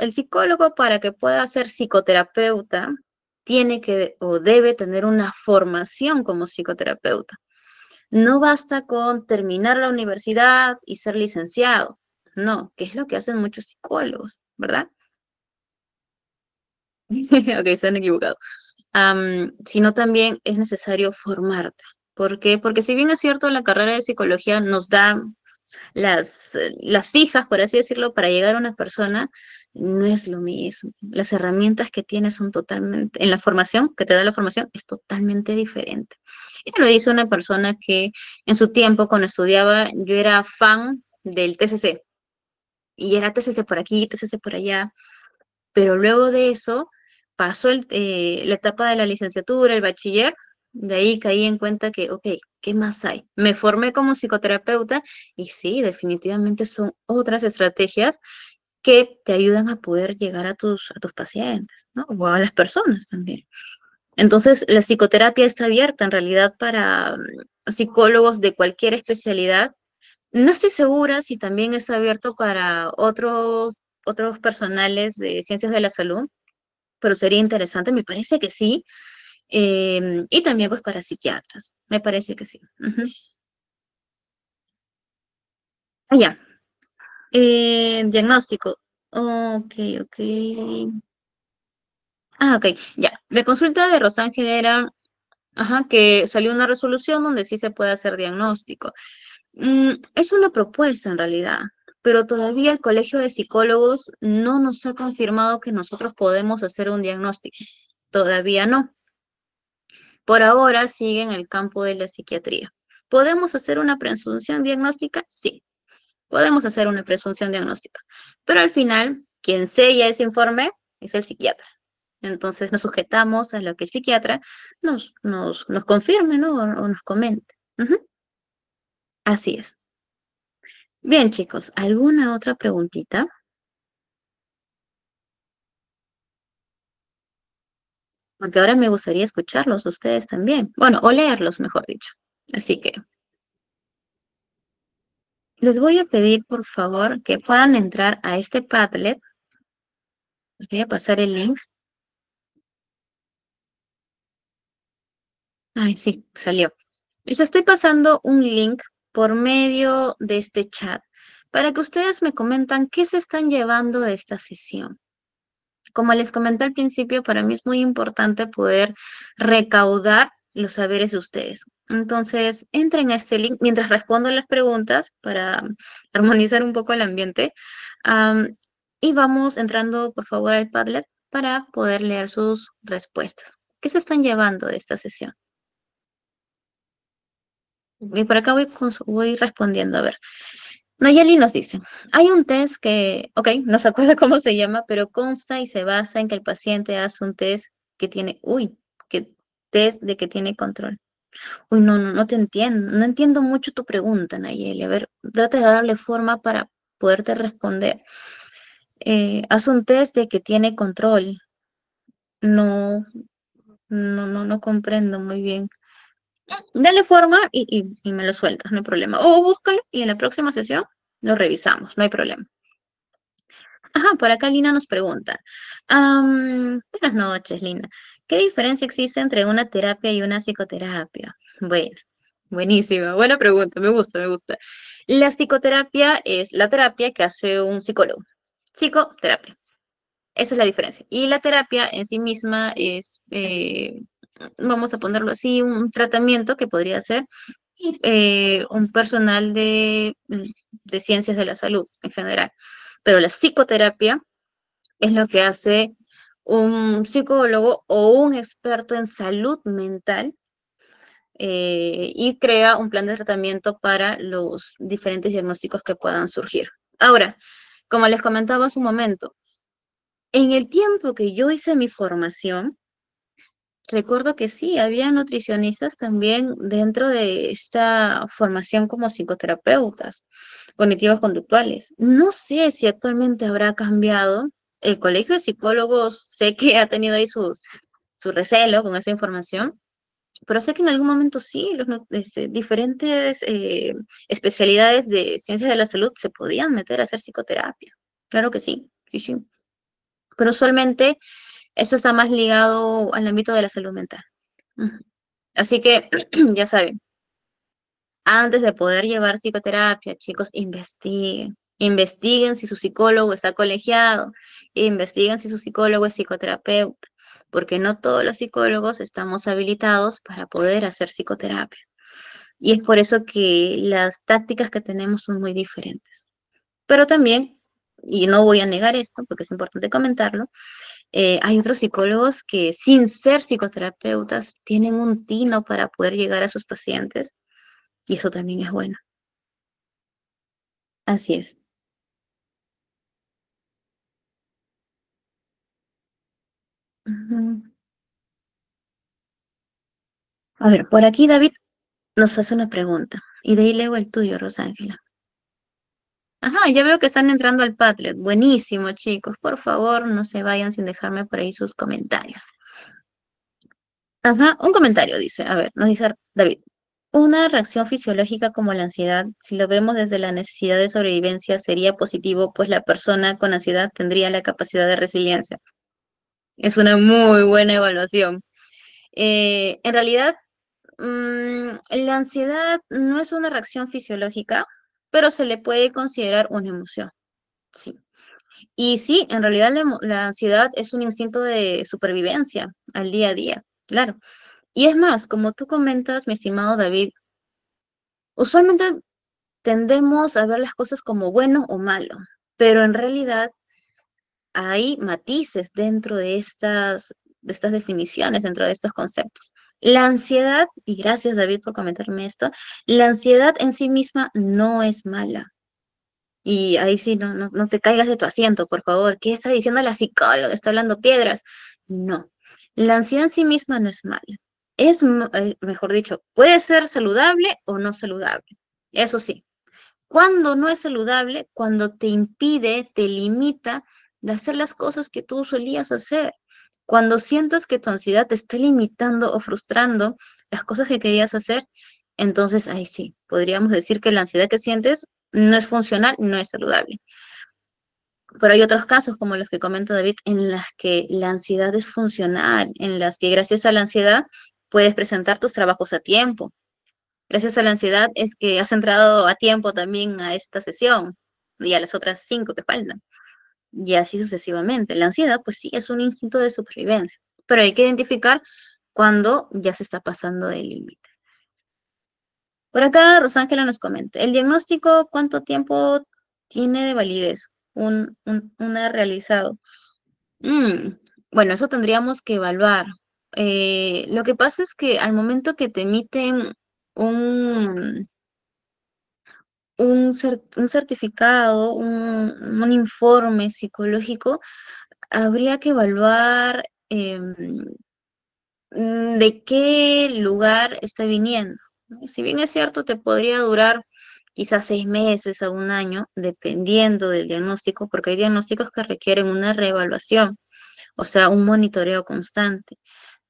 el psicólogo para que pueda ser psicoterapeuta tiene que o debe tener una formación como psicoterapeuta. No basta con terminar la universidad y ser licenciado. No, que es lo que hacen muchos psicólogos, ¿verdad? ok, se han equivocado. sino también es necesario formarte. ¿Por qué? Porque si bien es cierto, la carrera de psicología nos da las, eh, las fijas, por así decirlo, para llegar a una persona, no es lo mismo. Las herramientas que tienes son totalmente, en la formación que te da la formación, es totalmente diferente. Esto lo dice una persona que en su tiempo, cuando estudiaba, yo era fan del TCC, y era TCC por aquí, TCC por allá. Pero luego de eso pasó eh, la etapa de la licenciatura, el bachiller, de ahí caí en cuenta que, ok, ¿qué más hay? Me formé como psicoterapeuta y sí, definitivamente son otras estrategias que te ayudan a poder llegar a tus, a tus pacientes, ¿no? O a las personas también. Entonces, la psicoterapia está abierta en realidad para mm, psicólogos de cualquier especialidad no estoy segura si también está abierto para otros personales de ciencias de la salud, pero sería interesante, me parece que sí. Em, y también pues para psiquiatras, me parece que sí. Ya. Eh, diagnóstico. Ok, ok. Ah, ok, ya. La consulta de Rosángel era ajá, que salió una resolución donde sí se puede hacer diagnóstico. Mm, es una propuesta en realidad, pero todavía el Colegio de Psicólogos no nos ha confirmado que nosotros podemos hacer un diagnóstico. Todavía no. Por ahora sigue en el campo de la psiquiatría. ¿Podemos hacer una presunción diagnóstica? Sí, podemos hacer una presunción diagnóstica. Pero al final, quien sella ese informe es el psiquiatra. Entonces nos sujetamos a lo que el psiquiatra nos, nos, confirme o, nos comente. Así es. Bien, chicos, ¿alguna otra preguntita? Porque ahora me gustaría escucharlos ustedes también. Bueno, o leerlos, mejor dicho. Así que les voy a pedir, por favor, que puedan entrar a este Padlet. voy a pasar el link. Ay, sí, salió. Les estoy pasando un link por medio de este chat para que ustedes me comentan qué se están llevando de esta sesión. Como les comenté al principio, para mí es muy importante poder recaudar los saberes de ustedes. Entonces, entren a este link mientras respondo las preguntas para armonizar un poco el ambiente. y vamos entrando, por favor, al Padlet para poder leer sus respuestas. ¿Qué se están llevando de esta sesión? Y por acá voy, voy respondiendo, a ver. Nayeli nos dice, hay un test que, ok, no se acuerda cómo se llama, pero consta y se basa en que el paciente hace un test que tiene, uy, que test de que tiene control. Uy, no, no, no te entiendo, no entiendo mucho tu pregunta, Nayeli. A ver, trata de darle forma para poderte responder. Eh, haz un test de que tiene control. No, no, no, no comprendo muy bien dale forma y, me lo sueltas, no hay problema. O búscalo y en la próxima sesión lo revisamos, no hay problema. Ajá, por acá Lina nos pregunta. buenas noches, Lina. ¿Qué diferencia existe entre una terapia y una psicoterapia? Bueno, buenísima, buena pregunta, me gusta, me gusta. La psicoterapia es la terapia que hace un psicólogo. Psicoterapia. Esa es la diferencia. Y la terapia en sí misma es eh, vamos a ponerlo así, un tratamiento que podría ser eh, un personal de, de ciencias de la salud en general. Pero la psicoterapia es lo que hace un psicólogo o un experto en salud mental eh, y crea un plan de tratamiento para los diferentes diagnósticos que puedan surgir. Ahora, como les comentaba hace un momento, en el tiempo que yo hice mi formación, recuerdo que sí, había nutricionistas también dentro de esta formación como psicoterapeutas cognitivas conductuales. No sé si actualmente habrá cambiado. El Colegio de Psicólogos sé que ha tenido ahí su recelo con esa información, pero sé que en algún momento sí, los este, diferentes eh, especialidades de ciencias de la salud se podían meter a hacer psicoterapia. Claro que sí, sí, sí. Pero usualmente eso está más ligado al ámbito de la salud mental. Así que ya saben, antes de poder llevar psicoterapia, chicos, investiguen. Investiguen si su psicólogo está colegiado, investiguen si su psicólogo es psicoterapeuta, porque no todos los psicólogos estamos habilitados para poder hacer psicoterapia. Y es por eso que las tácticas que tenemos son muy diferentes. Pero también, y no voy a negar esto porque es importante comentarlo, eh, hay otros psicólogos que sin ser psicoterapeutas tienen un tino para poder llegar a sus pacientes y eso también es bueno. Así es. A ver, por aquí David nos hace una pregunta y de ahí leo el tuyo, Rosángela. Ajá, ya veo que están entrando al Padlet. Buenísimo, chicos. Por favor, no se vayan sin dejarme por ahí sus comentarios. Ajá, un comentario dice, a ver, nos dice David. Una reacción fisiológica como la ansiedad, si lo vemos desde la necesidad de sobrevivencia, sería positivo, pues la persona con ansiedad tendría la capacidad de resiliencia. Es una muy buena evaluación. Eh, en realidad, mm, la ansiedad no es una reacción fisiológica, pero se le puede considerar una emoción. Sí. Y sí, en realidad la, ansiedad es un instinto de supervivencia al día a día, claro. Y es más, como tú comentas, mi estimado David, usualmente tendemos a ver las cosas como bueno o malo, pero en realidad hay matices dentro de estas, de estas definiciones, dentro de estos conceptos. La ansiedad, y gracias David por comentarme esto, la ansiedad en sí misma no es mala. Y ahí sí, no, no, te caigas de tu asiento, por favor. ¿Qué está diciendo la psicóloga? Está hablando piedras. No, la ansiedad en sí misma no es mala. Es, eh, mejor dicho, puede ser saludable o no saludable. Eso sí, cuando no es saludable, cuando te impide, te limita de hacer las cosas que tú solías hacer. Cuando sientas que tu ansiedad te está limitando o frustrando las cosas que querías hacer, entonces ahí sí, podríamos decir que la ansiedad que sientes no es funcional, no es saludable. Pero hay otros casos, como los que comenta David, en las que la ansiedad es funcional, en las que gracias a la ansiedad puedes presentar tus trabajos a tiempo. Gracias a la ansiedad es que has entrado a tiempo también a esta sesión y a las otras cinco que faltan y así sucesivamente. La ansiedad, pues sí, es un instinto de supervivencia, pero hay que identificar cuando ya se está pasando del límite. Por acá, Rosángela nos comenta, ¿el diagnóstico cuánto tiempo tiene de validez un, un una realizado? Mm, bueno, eso tendríamos que evaluar. Eh, lo que pasa es que al momento que te emiten un, un, certificado, un, informe psicológico, habría que evaluar em, mm, de qué lugar está viniendo. Si bien es cierto, te podría durar quizás seis meses a un año, dependiendo del diagnóstico, porque hay diagnósticos que requieren una reevaluación, o sea, un monitoreo constante.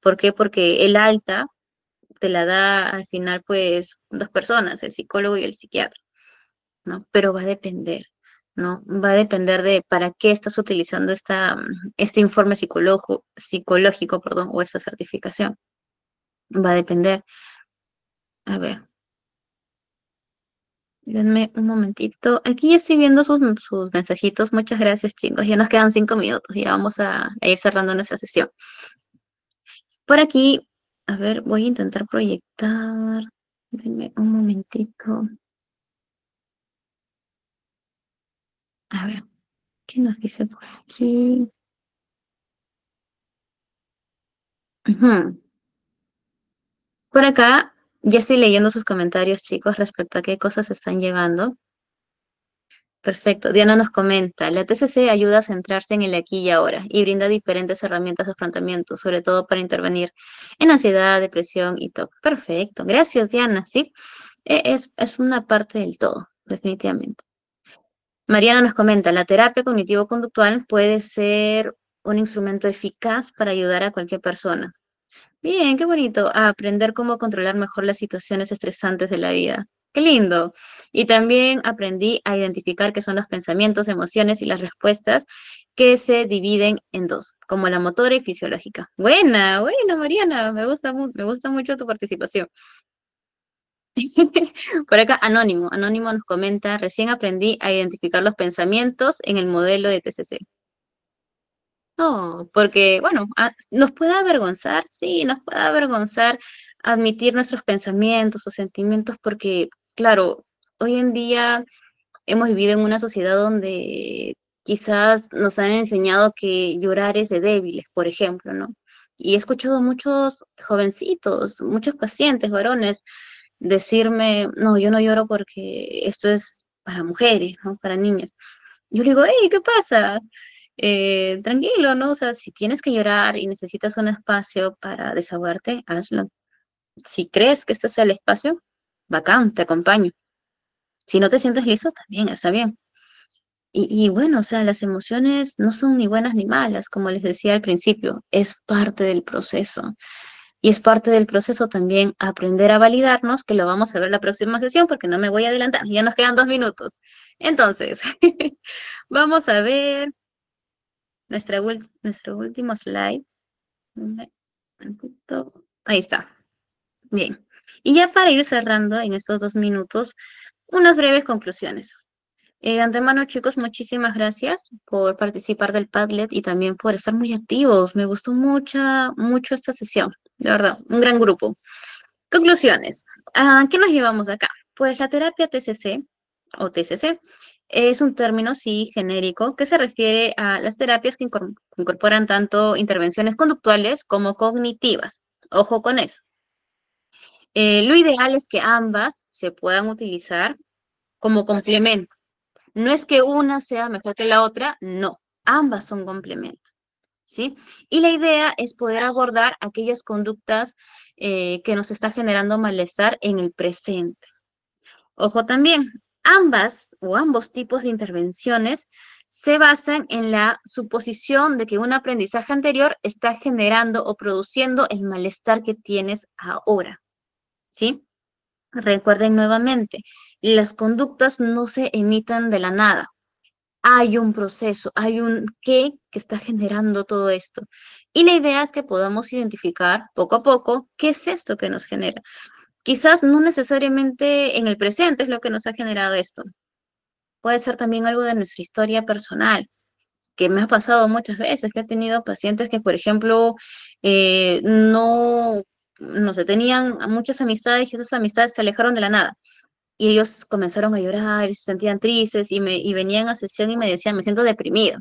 ¿Por qué? Porque el alta te la da al final, pues, dos personas, el psicólogo y el psiquiatra. Pero va a depender, ¿no? Va a depender de para qué estás utilizando esta, este informe psicológico, psicológico perdón, o esta certificación. Va a depender. A ver. Denme un momentito. Aquí ya estoy viendo sus, sus mensajitos. Muchas gracias, chicos. Ya nos quedan cinco minutos. Ya vamos a, a ir cerrando nuestra sesión. Por aquí, a ver, voy a intentar proyectar. Denme un momentito. A ver, ¿qué nos dice por aquí? Por acá ya estoy leyendo sus comentarios, chicos, respecto a qué cosas están llevando. Perfecto. Diana nos comenta, la TCC ayuda a centrarse en el aquí y ahora y brinda diferentes herramientas de afrontamiento, sobre todo para intervenir en ansiedad, depresión y TOC. Perfecto. Gracias, Diana. Sí, e-, es una parte del todo, definitivamente. Mariana nos comenta, la terapia cognitivo-conductual puede ser un instrumento eficaz para ayudar a cualquier persona. Bien, qué bonito. A aprender cómo controlar mejor las situaciones estresantes de la vida. Qué lindo. Y también aprendí a identificar qué son los pensamientos, emociones y las respuestas que se dividen en dos, como la motora y fisiológica. Buena, buena, Mariana. Me gusta, me gusta mucho tu participación. Por acá, Anónimo. Anónimo nos comenta, recién aprendí a identificar los pensamientos en el modelo de TCC. No, porque, bueno, nos puede avergonzar, sí, nos puede avergonzar admitir nuestros pensamientos o sentimientos, porque, claro, hoy en día hemos vivido en una sociedad donde quizás nos han enseñado que llorar es de débiles, por ejemplo, ¿no? Y he escuchado muchos jovencitos, muchos pacientes, varones, decirme, no, yo no lloro porque esto es para mujeres, ¿no? Para niñas. Yo le digo, hey, ¿qué pasa? Eh, tranquilo, ¿no? O sea, si tienes que llorar y necesitas un espacio para desahogarte, hazlo. Si crees que este es el espacio, bacán, te acompaño. Si no te sientes listo, también está bien. Y, y, bueno, o sea, las emociones no son ni buenas ni malas, como les decía al principio, es parte del proceso y es parte del proceso también aprender a validarnos, que lo vamos a ver la próxima sesión porque no me voy a adelantar, ya nos quedan dos minutos. Entonces, vamos a ver nuestro último slide. Ahí está. Bien. Y ya para ir cerrando en estos dos minutos, unas breves conclusiones. Eh, antemano, chicos, muchísimas gracias por participar del Padlet y también por estar muy activos. Me gustó mucha, mucho esta sesión, de verdad, un gran grupo. Conclusiones. Ah, ¿Qué nos llevamos acá? Pues la terapia TCC o TCC es un término, sí, genérico que se refiere a las terapias que incorporan tanto intervenciones conductuales como cognitivas. Ojo con eso. Eh, lo ideal es que ambas se puedan utilizar como complemento no es que una sea mejor que la otra, no, ambas son complementos, ¿Sí? Y la idea es poder abordar aquellas conductas eh, que nos está generando malestar en el presente. Ojo también, ambas o ambos tipos de intervenciones se basan en la suposición de que un aprendizaje anterior está generando o produciendo el malestar que tienes ahora. ¿Sí? Recuerden nuevamente, las conductas no se emitan de la nada. Hay un proceso, hay un qué que está generando todo esto. Y la idea es que podamos identificar poco a poco qué es esto que nos genera. Quizás no necesariamente en el presente es lo que nos ha generado esto. Puede ser también algo de nuestra historia personal que me ha pasado muchas veces, que he tenido pacientes que, por ejemplo, eh, no no sé, tenían muchas amistades y esas amistades se alejaron de la nada. Y ellos comenzaron a llorar, se sentían tristes y, me, y venían a sesión y me decían, me siento deprimido.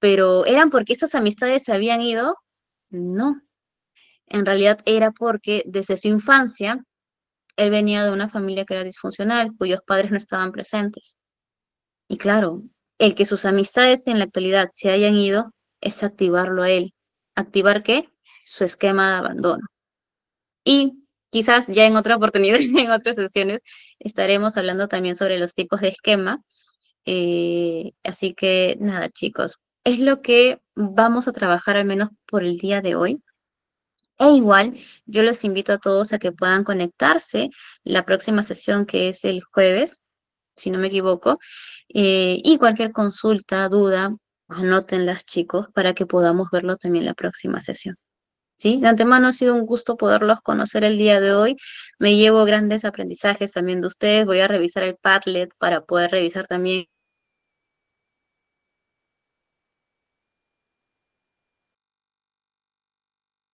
Pero eran porque estas amistades se habían ido. No, en realidad era porque desde su infancia él venía de una familia que era disfuncional, cuyos padres no estaban presentes. Y claro, el que sus amistades en la actualidad se hayan ido es activarlo a él. ¿Activar qué? Su esquema de abandono. Y quizás ya en otra oportunidad, en otras sesiones, estaremos hablando también sobre los tipos de esquema. Eh, así que nada, chicos, es lo que vamos a trabajar al menos por el día de hoy. E igual, yo los invito a todos a que puedan conectarse la próxima sesión que es el jueves, si no me equivoco, eh, y cualquier consulta, duda, anótenlas, chicos, para que podamos verlo también la próxima sesión. ¿sí? De antemano ha sido un gusto poderlos conocer el día de hoy. Me llevo grandes aprendizajes también de ustedes. Voy a revisar el Padlet para poder revisar también